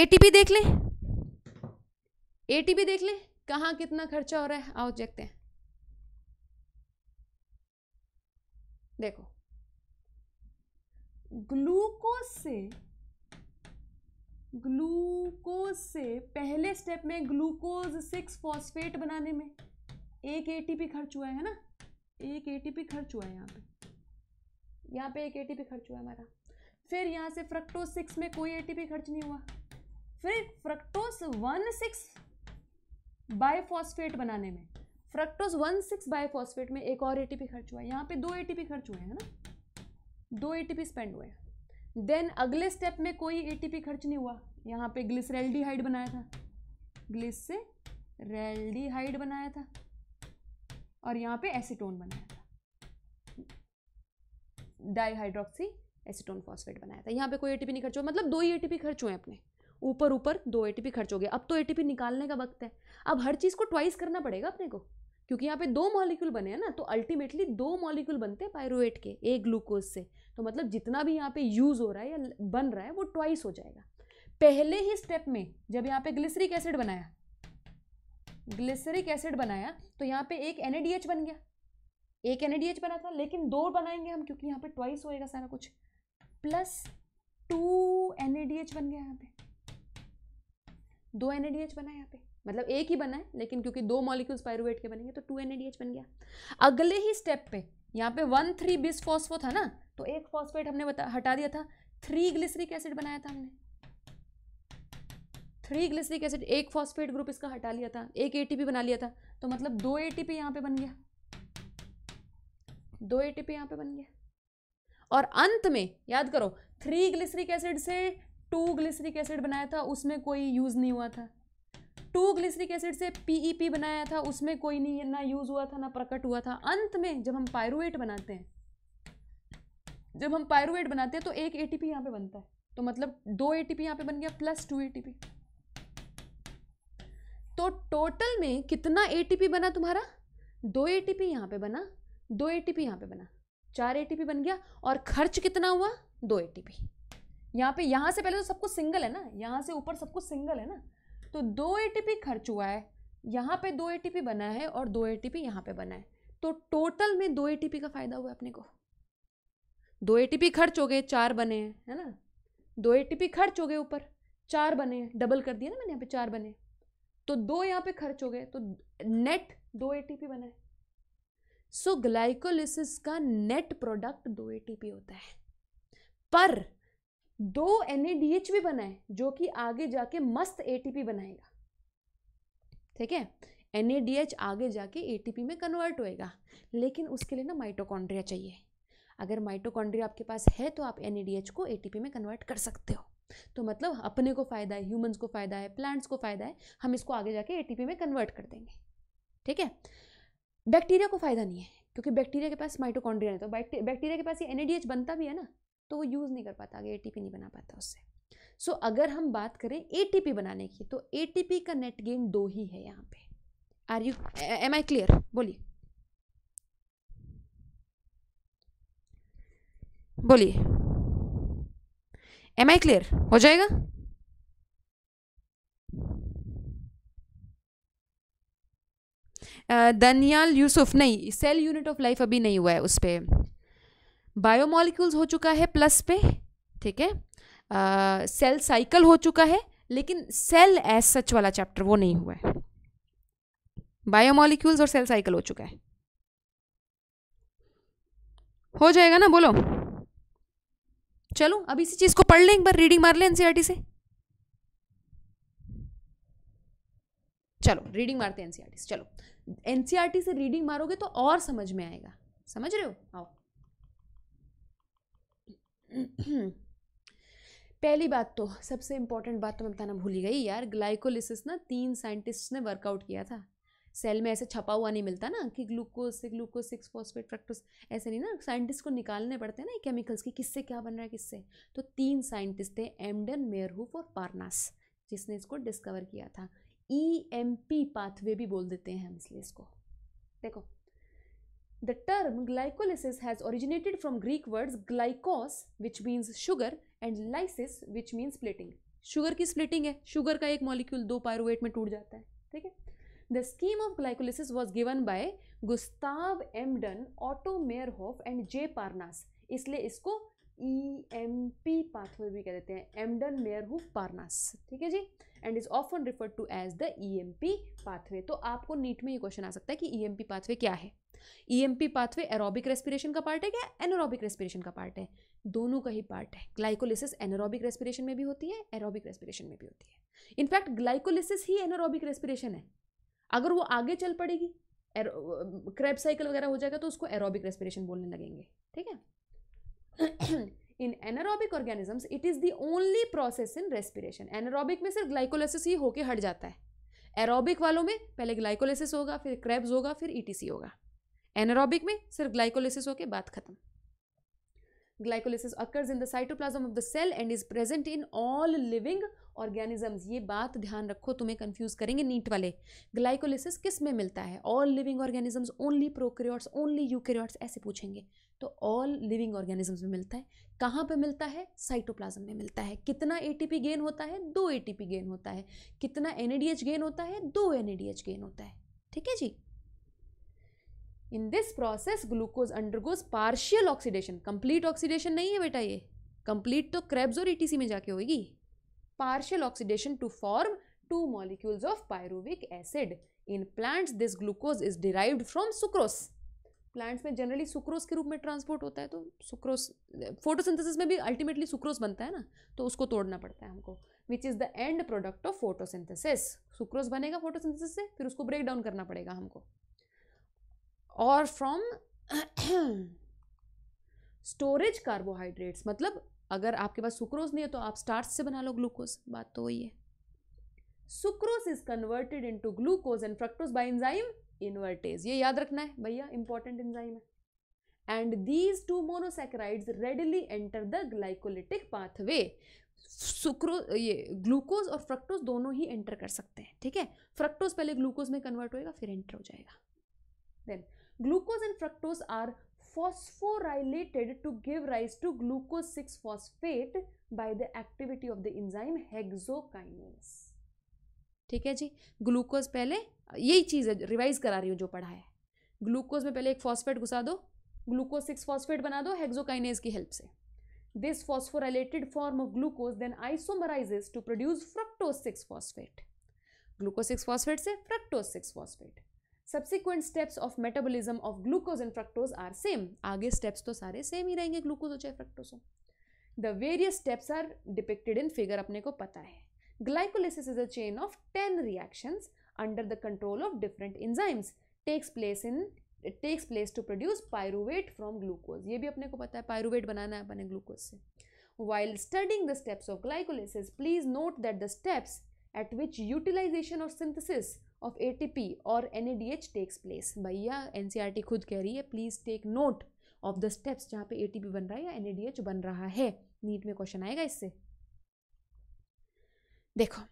एटीपी देख लें एटीपी देख लें कहाँ कितना खर्चा हो रहा है आओ देखते हैं देखो ग्लूकोज से ग्लूकोज से पहले स्टेप में ग्लूकोज सिक्स फॉस्फेट बनाने में एक एटीपी खर्च हुआ है ना एक एटीपी खर्च हुआ है यहाँ पे यहाँ पे एक एटीपी खर्च हुआ है हमारा फिर यहाँ से फ्रक्टोज सिक्स में कोई एटीपी खर्च नहीं हुआ फिर फ्रक्टोस वन सिक्स बायोफॉस्फेट बनाने में फ्रक्टोस वन सिक्स बायोफॉस्फेट में एक और एटीपी खर्च हुआ है यहाँ पे दो एटीपी खर्च हुए हैं ना दो एटीपी स्पेंड हुए देन अगले स्टेप में कोई एटीपी खर्च नहीं हुआ यहाँ पे ग्लिसरेल्डिहाइड बनाया था ग्लिस से हाइड बनाया था और यहाँ पे एसीटोन बनाया था डाईहाइड्रोक्सी एसीटोन फॉस्फेट बनाया था यहाँ पे कोई एटीपी नहीं खर्च हुआ मतलब दो ही एटीपी खर्च हुए अपने ऊपर ऊपर दो ए खर्च हो गया अब तो ए निकालने का वक्त है अब हर चीज़ को ट्वाइस करना पड़ेगा अपने को क्योंकि यहाँ पे दो मॉलिक्यूल बने हैं ना तो अल्टीमेटली दो मॉलिक्यूल बनते हैं पायरोएट के एक ग्लूकोज से तो मतलब जितना भी यहाँ पे यूज़ हो रहा है या बन रहा है वो ट्वाइस हो जाएगा पहले ही स्टेप में जब यहाँ पे ग्लिसरिक एसिड बनाया ग्लिसरिक एसिड बनाया तो यहाँ पे एक एन बन गया एक एन बना था लेकिन दो बनाएंगे हम क्योंकि यहाँ पे ट्वाइस होएगा सारा कुछ प्लस टू एन बन गया यहाँ पे दो एन बना है यहाँ पे मतलब एक ही बना है लेकिन क्योंकि दो मॉलिक्यूल्स पायरुवेट के बनेंगे तो टू एन बन गया अगले ही स्टेप पे यहाँ पे वन थ्री बिस फॉस्फो था ना तो एक फॉस्फेट हमने बता हटा दिया था थ्री ग्लिसरिक एसिड बनाया था हमने थ्री ग्लिसरिक एसिड एक फॉस्फेट ग्रुप इसका हटा लिया था एक एटीपी बना लिया था तो मतलब दो एटीपी यहाँ पे बन गया दो एटीपी यहाँ पे बन गया और अंत में याद करो थ्री ग्लिसरिक एसिड से टू ग्लिसरिक एसिड बनाया था उसमें कोई यूज़ नहीं हुआ था टू ग्लिसरिक एसिड से पीईपी बनाया था उसमें कोई नहीं ना यूज़ हुआ था ना प्रकट हुआ था अंत में जब हम पायरुएट बनाते हैं जब हम पायरुएट बनाते हैं तो एक एटीपी यहां पे बनता है तो मतलब दो एटीपी यहां पे बन गया प्लस टू एटीपी तो टोटल में कितना एटीपी बना तुम्हारा दो एटीपी यहां पे बना दो एटीपी यहां पे बना चार एटीपी बन गया और खर्च कितना हुआ दो एटीपी यहाँ पे यहाँ से पहले तो सब कुछ सिंगल है ना यहाँ से ऊपर सब कुछ सिंगल है ना तो दो ए खर्च हुआ है यहाँ पे दो ए बना है और दो ए टी पी यहाँ पे बना है तो टोटल में दो ए का फ़ायदा हुआ अपने को दो ए खर्च हो गए चार बने हैं है ना दो ए खर्च हो गए ऊपर चार बने हैं डबल कर दिया ना मैंने यहाँ पे चार बने तो दो यहाँ पे खर्च हो गए तो नेट दो ए बना है सो so, ग्लाइकोलिसिस का नेट प्रोडक्ट दो ए होता है पर दो एनएडीएच भी बनाए जो कि आगे जाके मस्त एटीपी बनाएगा ठीक है एनएडीएच आगे जाके एटीपी में कन्वर्ट होएगा लेकिन उसके लिए ना माइटोकॉन्ड्रिया चाहिए अगर माइटोकॉन्ड्रिया आपके पास है तो आप एनएडीएच को एटीपी में कन्वर्ट कर सकते हो तो मतलब अपने को फ़ायदा है ह्यूमंस को फ़ायदा है प्लांट्स को फ़ायदा है हम इसको आगे जाके एटीपी में कन्वर्ट कर देंगे ठीक है बैक्टीरिया को फ़ायदा नहीं है क्योंकि बैक्टीरिया के पास माइटोकॉन्ड्रिया नहीं तो बैक्टीरिया के पास ये एनएडीएच बनता भी है ना तो वो यूज़ नहीं कर पाता आगे ए नहीं बना पाता उससे सो so, अगर हम बात करें ए बनाने की तो ए का नेट गेन दो ही है यहाँ पे are you am I clear बोलिए बोलिए एम आई क्लियर हो जाएगा दनियाल यूसुफ नहीं सेल यूनिट ऑफ लाइफ अभी नहीं हुआ है उस पर बायोमोलिक्यूल्स हो चुका है प्लस पे ठीक है सेल साइकिल हो चुका है लेकिन सेल एज सच वाला चैप्टर वो नहीं हुआ है बायोमॉलिक्यूल्स और सेल साइकिल हो चुका है हो जाएगा ना बोलो चलो अब इसी चीज को पढ़ लें एक बार रीडिंग मार लें एनसीईआरटी e से चलो रीडिंग मारते हैं एनसीईआरटी e से चलो एनसीईआरटी e से रीडिंग मारोगे तो और समझ में आएगा समझ रहे हो आओ पहली बात तो सबसे इंपॉर्टेंट बात तो मैं बताना भूल गई यार ग्लाइकोलिसिस ना तीन साइंटिस्ट ने वर्कआउट किया था सेल में ऐसे छपा हुआ नहीं मिलता ना कि ग्लूकोज से ग्लूकोज सिक्स फॉस्फेट फ्रक्टोज ऐसे नहीं ना साइंटिस्ट को निकालने पड़ते हैं ना केमिकल्स की किससे क्या बन रहा है किससे तो तीन साइंटिस्ट थे एमडन मेयरहूफ और पारनास जिसने इसको डिस्कवर किया था ई एम पी पाथवे भी बोल देते हैं हम इसलिए इसको देखो The term glycolysis has originated from Greek words glycos, which means sugar, and lysis, which means splitting. Sugar की स्प्लिटिंग है शुगर का एक मॉलिक्यूल दो पायरुवेट में टूट जाता है ठीक है the scheme of glycolysis was given by Gustav Embden Otto Meyerhof and J Parnas इसलिए इसको ई एम पी पाथवे भी कह देते हैं एमडन मेयर हु पार्नास ठीक है जी and is often referred to as the E M P pathway तो आपको नीट में ये क्वेश्चन आ सकता है कि ई एम पी पाथवे क्या है E M P pathway aerobic respiration का पार्ट है क्या एनोरोबिक रेस्पिरेशन का पार्ट है दोनों का ही पार्ट है ग्लाइकोलिसिस एनोरोबिक रेस्पिरेशन में भी होती है एरोबिक रेस्पिरेशन में भी होती है इनफैक्ट ग्लाइकोलिसिस ही एनोरोबिक रेस्पिरेशन है अगर वो आगे चल पड़ेगी क्रैप साइकिल वगैरह हो जाएगा तो उसको एरोबिक रेस्पिरेशन बोलने लगेंगे ठीक है in anaerobic organisms it is the only process in respiration anaerobic में सिर्फ ग्लाइकोलिसिस ही होके हट जाता है एरोबिक वालों में पहले ग्लाइकोलिसिस होगा फिर क्रेब्स होगा फिर ईटीसी e होगा एनारोबिक में सिर्फ ग्लाइकोलिसिस होके बात खत्म glycolysis occurs in the cytoplasm of the cell and is present in all living organisms ये बात ध्यान रखो तुम्हें कंफ्यूज करेंगे नीट वाले ग्लाइकोलिसिस किस में मिलता है all living organisms only prokaryotes only eukaryotes ऐसे पूछेंगे तो ऑल लिविंग ऑर्गेनिजम्स में मिलता है कहाँ पे मिलता है साइटोप्लाज्म में मिलता है कितना एटीपी गेन होता है दो एटीपी गेन होता है कितना एनएडीएच गेन होता है दो एनएडीएच गेन होता है ठीक है जी in this process glucose undergoes partial oxidation complete oxidation नहीं है बेटा ये कंप्लीट तो क्रेब्स और ईटीसी e में जाके होगी partial oxidation to form two molecules of pyruvic acid. In plants, this glucose is derived from sucrose. Plants में जनरली सुक्रोस के रूप में ट्रांसपोर्ट होता है तो सुक्रोस फोटोसिंथेसिस में भी अल्टीमेटली सुक्रोस बनता है ना तो उसको तोड़ना पड़ता है हमको which is the end product of photosynthesis sucrose बनेगा फोटोसिंथेसिस से फिर उसको ब्रेक डाउन करना पड़ेगा हमको और फ्रॉम स्टोरेज कार्बोहाइड्रेट्स मतलब अगर आपके पास सुक्रोज नहीं है तो आप स्टार्च से बना लो ग्लूकोज बात तो वही है sucrose is converted into glucose and fructose by enzyme invertase ये याद रखना है भैया इंपॉर्टेंट एंजाइम है and these two monosaccharides readily enter the glycolytic pathway sucrose ये ग्लूकोज और फ्रक्टोज दोनों ही एंटर कर सकते हैं ठीक है फ्रक्टोज पहले ग्लूकोज में कन्वर्ट होएगा फिर एंटर हो जाएगा then glucose and fructose are phosphorylated to give rise to glucose 6 phosphate by the activity of the enzyme hexokinase ठीक है जी ग्लूकोज पहले यही चीज है रिवाइज करा रही हूँ जो पढ़ा है ग्लूकोज में पहले एक फॉस्फेट घुसा दो ग्लूकोज सिक्स फॉस्फेट बना दो हेक्सोकाइनेज की हेल्प से this phosphorylated form of glucose then isomerises to produce fructose six phosphate glucose six phosphate से fructose six phosphate subsequent steps of metabolism of glucose and fructose are same आगे steps तो सारे same ही रहेंगे glucose चाहे fructose हो the various steps are depicted in figure अपने को पता है glycolysis is a chain of ten reaction under the control of different enzymes takes place in it takes place to produce pyruvate from glucose ये भी अपने को पता है पायरोवेट बनाना है अपने ग्लूकोज से while studying the steps of glycolysis please note that the steps at which utilisation of synthesis N ATP D H takes place भैया टी e खुद कह रही है please take note of the steps जहाँ पे P बन रहा है या एच बन रहा है नीट में क्वेश्चन आएगा इससे देखो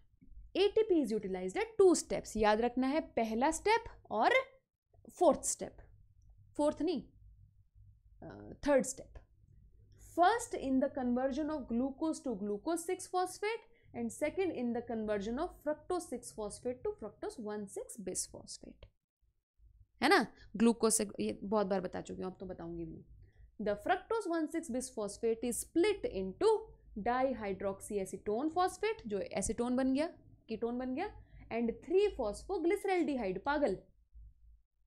A T P is utilised at two steps याद रखना है पहला स्टेप और फोर्थ स्टेप फोर्थ नहीं third step first in the conversion of glucose to glucose six phosphate and second in the conversion of fructose six phosphate to fructose one six bisphosphate है ना glucose से ये बहुत बार बता चुकी हूँ अब तो बताऊंगी भी the fructose one six bis phosphate is split into di hydroxy acetone phosphate जो एसिटोन बन गया कीटोन बन गया एंड थ्री फॉस्फो फॉस्फोग्लिसरल्डिहाइड पागल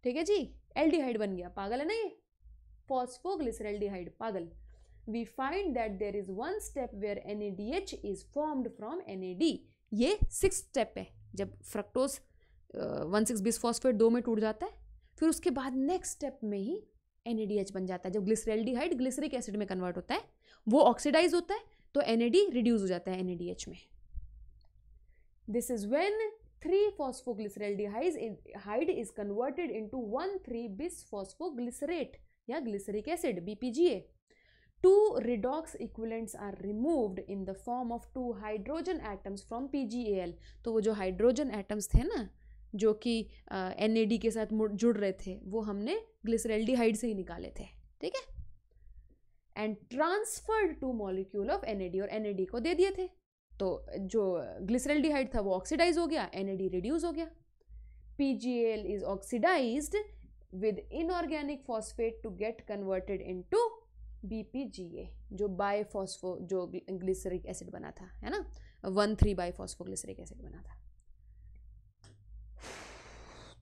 ठीक है जी एल्डिहाइड बन गया पागल है ना ये फॉस्फो फॉस्फोग्लिसरल्डिहाइड पागल we find that there is one step where NADH is formed from NAD. ये सिक्स स्टेप है जब fructose one six bis phosphate दो में टूट जाता है फिर उसके बाद नेक्स्ट स्टेप में ही एन बन जाता है जब ग्लिसरेल्डिहाइड ग्लिसरिक एसिड में कन्वर्ट होता है वो ऑक्सीडाइज होता है तो एन रिड्यूस हो जाता है एन में this is when three hyde is converted into one three bis phosphoglycerate या glyceric acid BPGA two redox equivalents are removed in the form of two hydrogen atoms from PGAL तो वो जो hydrogen atoms थे ना जो कि uh, NAD के साथ जुड़ रहे थे वो हमने ग्लिसरल्डिहाइड से ही निकाले थे ठीक है and transferred to molecule of N और एन को दे दिए थे तो जो ग्लिसरल्डिहाइड था वो ऑक्सीडाइज हो गया एन रिड्यूस हो गया PgAl is oxidized with inorganic phosphate to get converted into B जो फॉस्फो जो ग्लिसरिक एसिड बना था है ना वन थ्री ग्लिसरिक एसिड बना था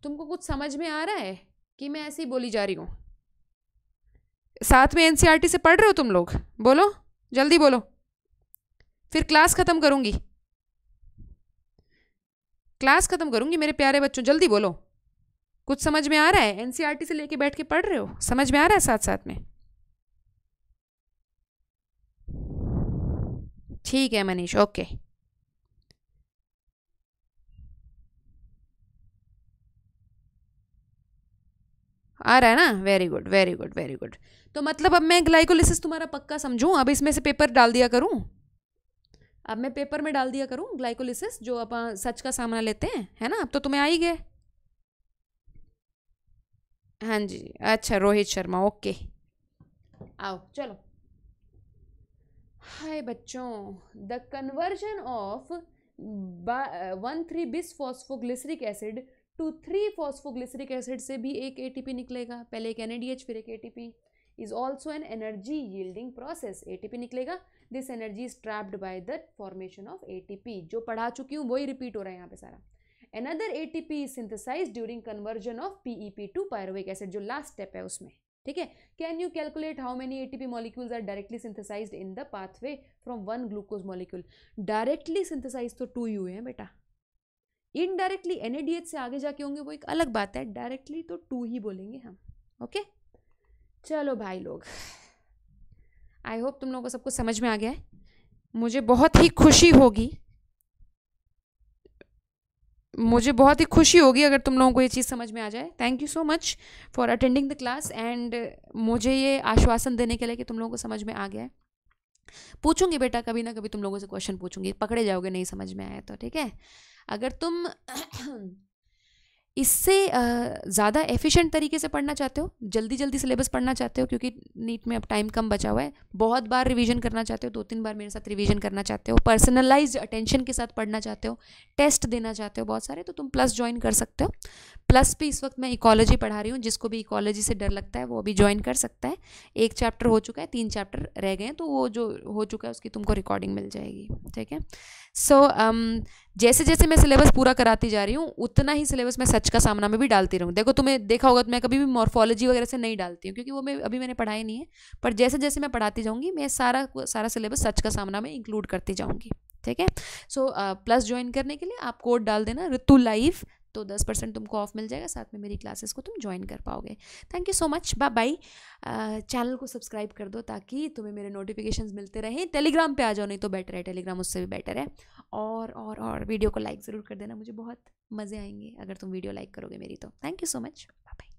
तुमको कुछ समझ में आ रहा है कि मैं ऐसे ही बोली जा रही हूँ साथ में एनसीईआरटी e से पढ़ रहे हो तुम लोग बोलो जल्दी बोलो फिर क्लास ख़त्म करूंगी क्लास ख़त्म करूंगी मेरे प्यारे बच्चों जल्दी बोलो कुछ समझ में आ रहा है एनसीईआरटी e से लेके बैठ के पढ़ रहे हो समझ में आ रहा है साथ साथ में ठीक है मनीष ओके आ रहा है ना very good very good very good तो मतलब अब मैं ग्लाइकोलिसिस तुम्हारा पक्का समझूं अब इसमें से पेपर डाल दिया करूं अब मैं पेपर में डाल दिया करूं ग्लाइकोलिसिस जो आप सच का सामना लेते हैं है ना अब तो तुम्हें आ ही गए हाँ जी अच्छा रोहित शर्मा ओके आओ चलो हाय बच्चों the conversion of one three bis phosphoglyceric acid to three phosphoglyceric acid से भी एक एटीपी निकलेगा पहले एक एनएडीएच फिर एक ATP is also an energy yielding process ATP निकलेगा this energy is trapped by the formation of ATP जो पढ़ा चुकी हूँ वही रिपीट हो रहा है यहाँ पे सारा another ATP P synthesise during conversion of PEP to pyruvic acid जो लास्ट स्टेप है उसमें ठीक है can you calculate how many ATP molecules are directly synthesise in the pathway from one glucose molecule directly synthesise तो two ही हुए हैं बेटा इनडायरेक्टली एन से आगे जाके होंगे वो एक अलग बात है डायरेक्टली तो टू ही बोलेंगे हम ओके okay? चलो भाई लोग आई होप तुम लोगों को सब कुछ समझ में आ गया है मुझे बहुत ही खुशी होगी मुझे बहुत ही खुशी होगी अगर तुम लोगों को ये चीज़ समझ में आ जाए thank you so much for attending the class and मुझे ये आश्वासन देने के लिए कि तुम लोगों को समझ में आ गया है पूछूंगी बेटा कभी ना कभी तुम लोगों से क्वेश्चन पूछूंगी पकड़े जाओगे नहीं समझ में आया तो ठीक है अगर तुम इससे ज़्यादा एफिशिएंट तरीके से पढ़ना चाहते हो जल्दी जल्दी सिलेबस पढ़ना चाहते हो क्योंकि नीट में अब टाइम कम बचा हुआ है बहुत बार रिवीजन करना चाहते हो दो तीन बार मेरे साथ रिवीजन करना चाहते हो पर्सनलाइज अटेंशन के साथ पढ़ना चाहते हो टेस्ट देना चाहते हो बहुत सारे तो तुम प्लस ज्वाइन कर सकते हो प्लस भी इस वक्त मैं इकोलॉजी पढ़ा रही हूँ जिसको भी इकोलॉजी से डर लगता है वो अभी ज्वाइन कर सकता है एक चैप्टर हो चुका है तीन चैप्टर रह गए हैं तो वो जो हो चुका है उसकी तुमको रिकॉर्डिंग मिल जाएगी ठीक है सो so, um, जैसे जैसे मैं सिलेबस पूरा कराती जा रही हूँ उतना ही सिलेबस मैं सच का सामना में भी डालती रहूँ देखो तुम्हें देखा होगा तो मैं कभी भी मॉर्फोलॉजी वगैरह से नहीं डालती हूँ क्योंकि वो मैं अभी मैंने पढ़ाई नहीं है पर जैसे जैसे मैं पढ़ाती जाऊँगी मैं सारा सारा सिलेबस सच का सामना में इंक्लूड करती जाऊँगी ठीक है सो प्लस ज्वाइन करने के लिए आप कोड डाल देना ऋतु लाइफ तो दस परसेंट तुमको ऑफ मिल जाएगा साथ में मेरी क्लासेस को तुम ज्वाइन कर पाओगे thank you so much bye bye channel को सब्सक्राइब कर दो ताकि तुम्हें मेरे नोटिफिकेशन मिलते रहें टेलीग्राम पे आ जाओ नहीं तो बेटर है टेलीग्राम उससे भी बेटर है और और और वीडियो को लाइक ज़रूर कर देना मुझे बहुत मज़े आएंगे अगर तुम वीडियो लाइक करोगे मेरी तो thank you so much bye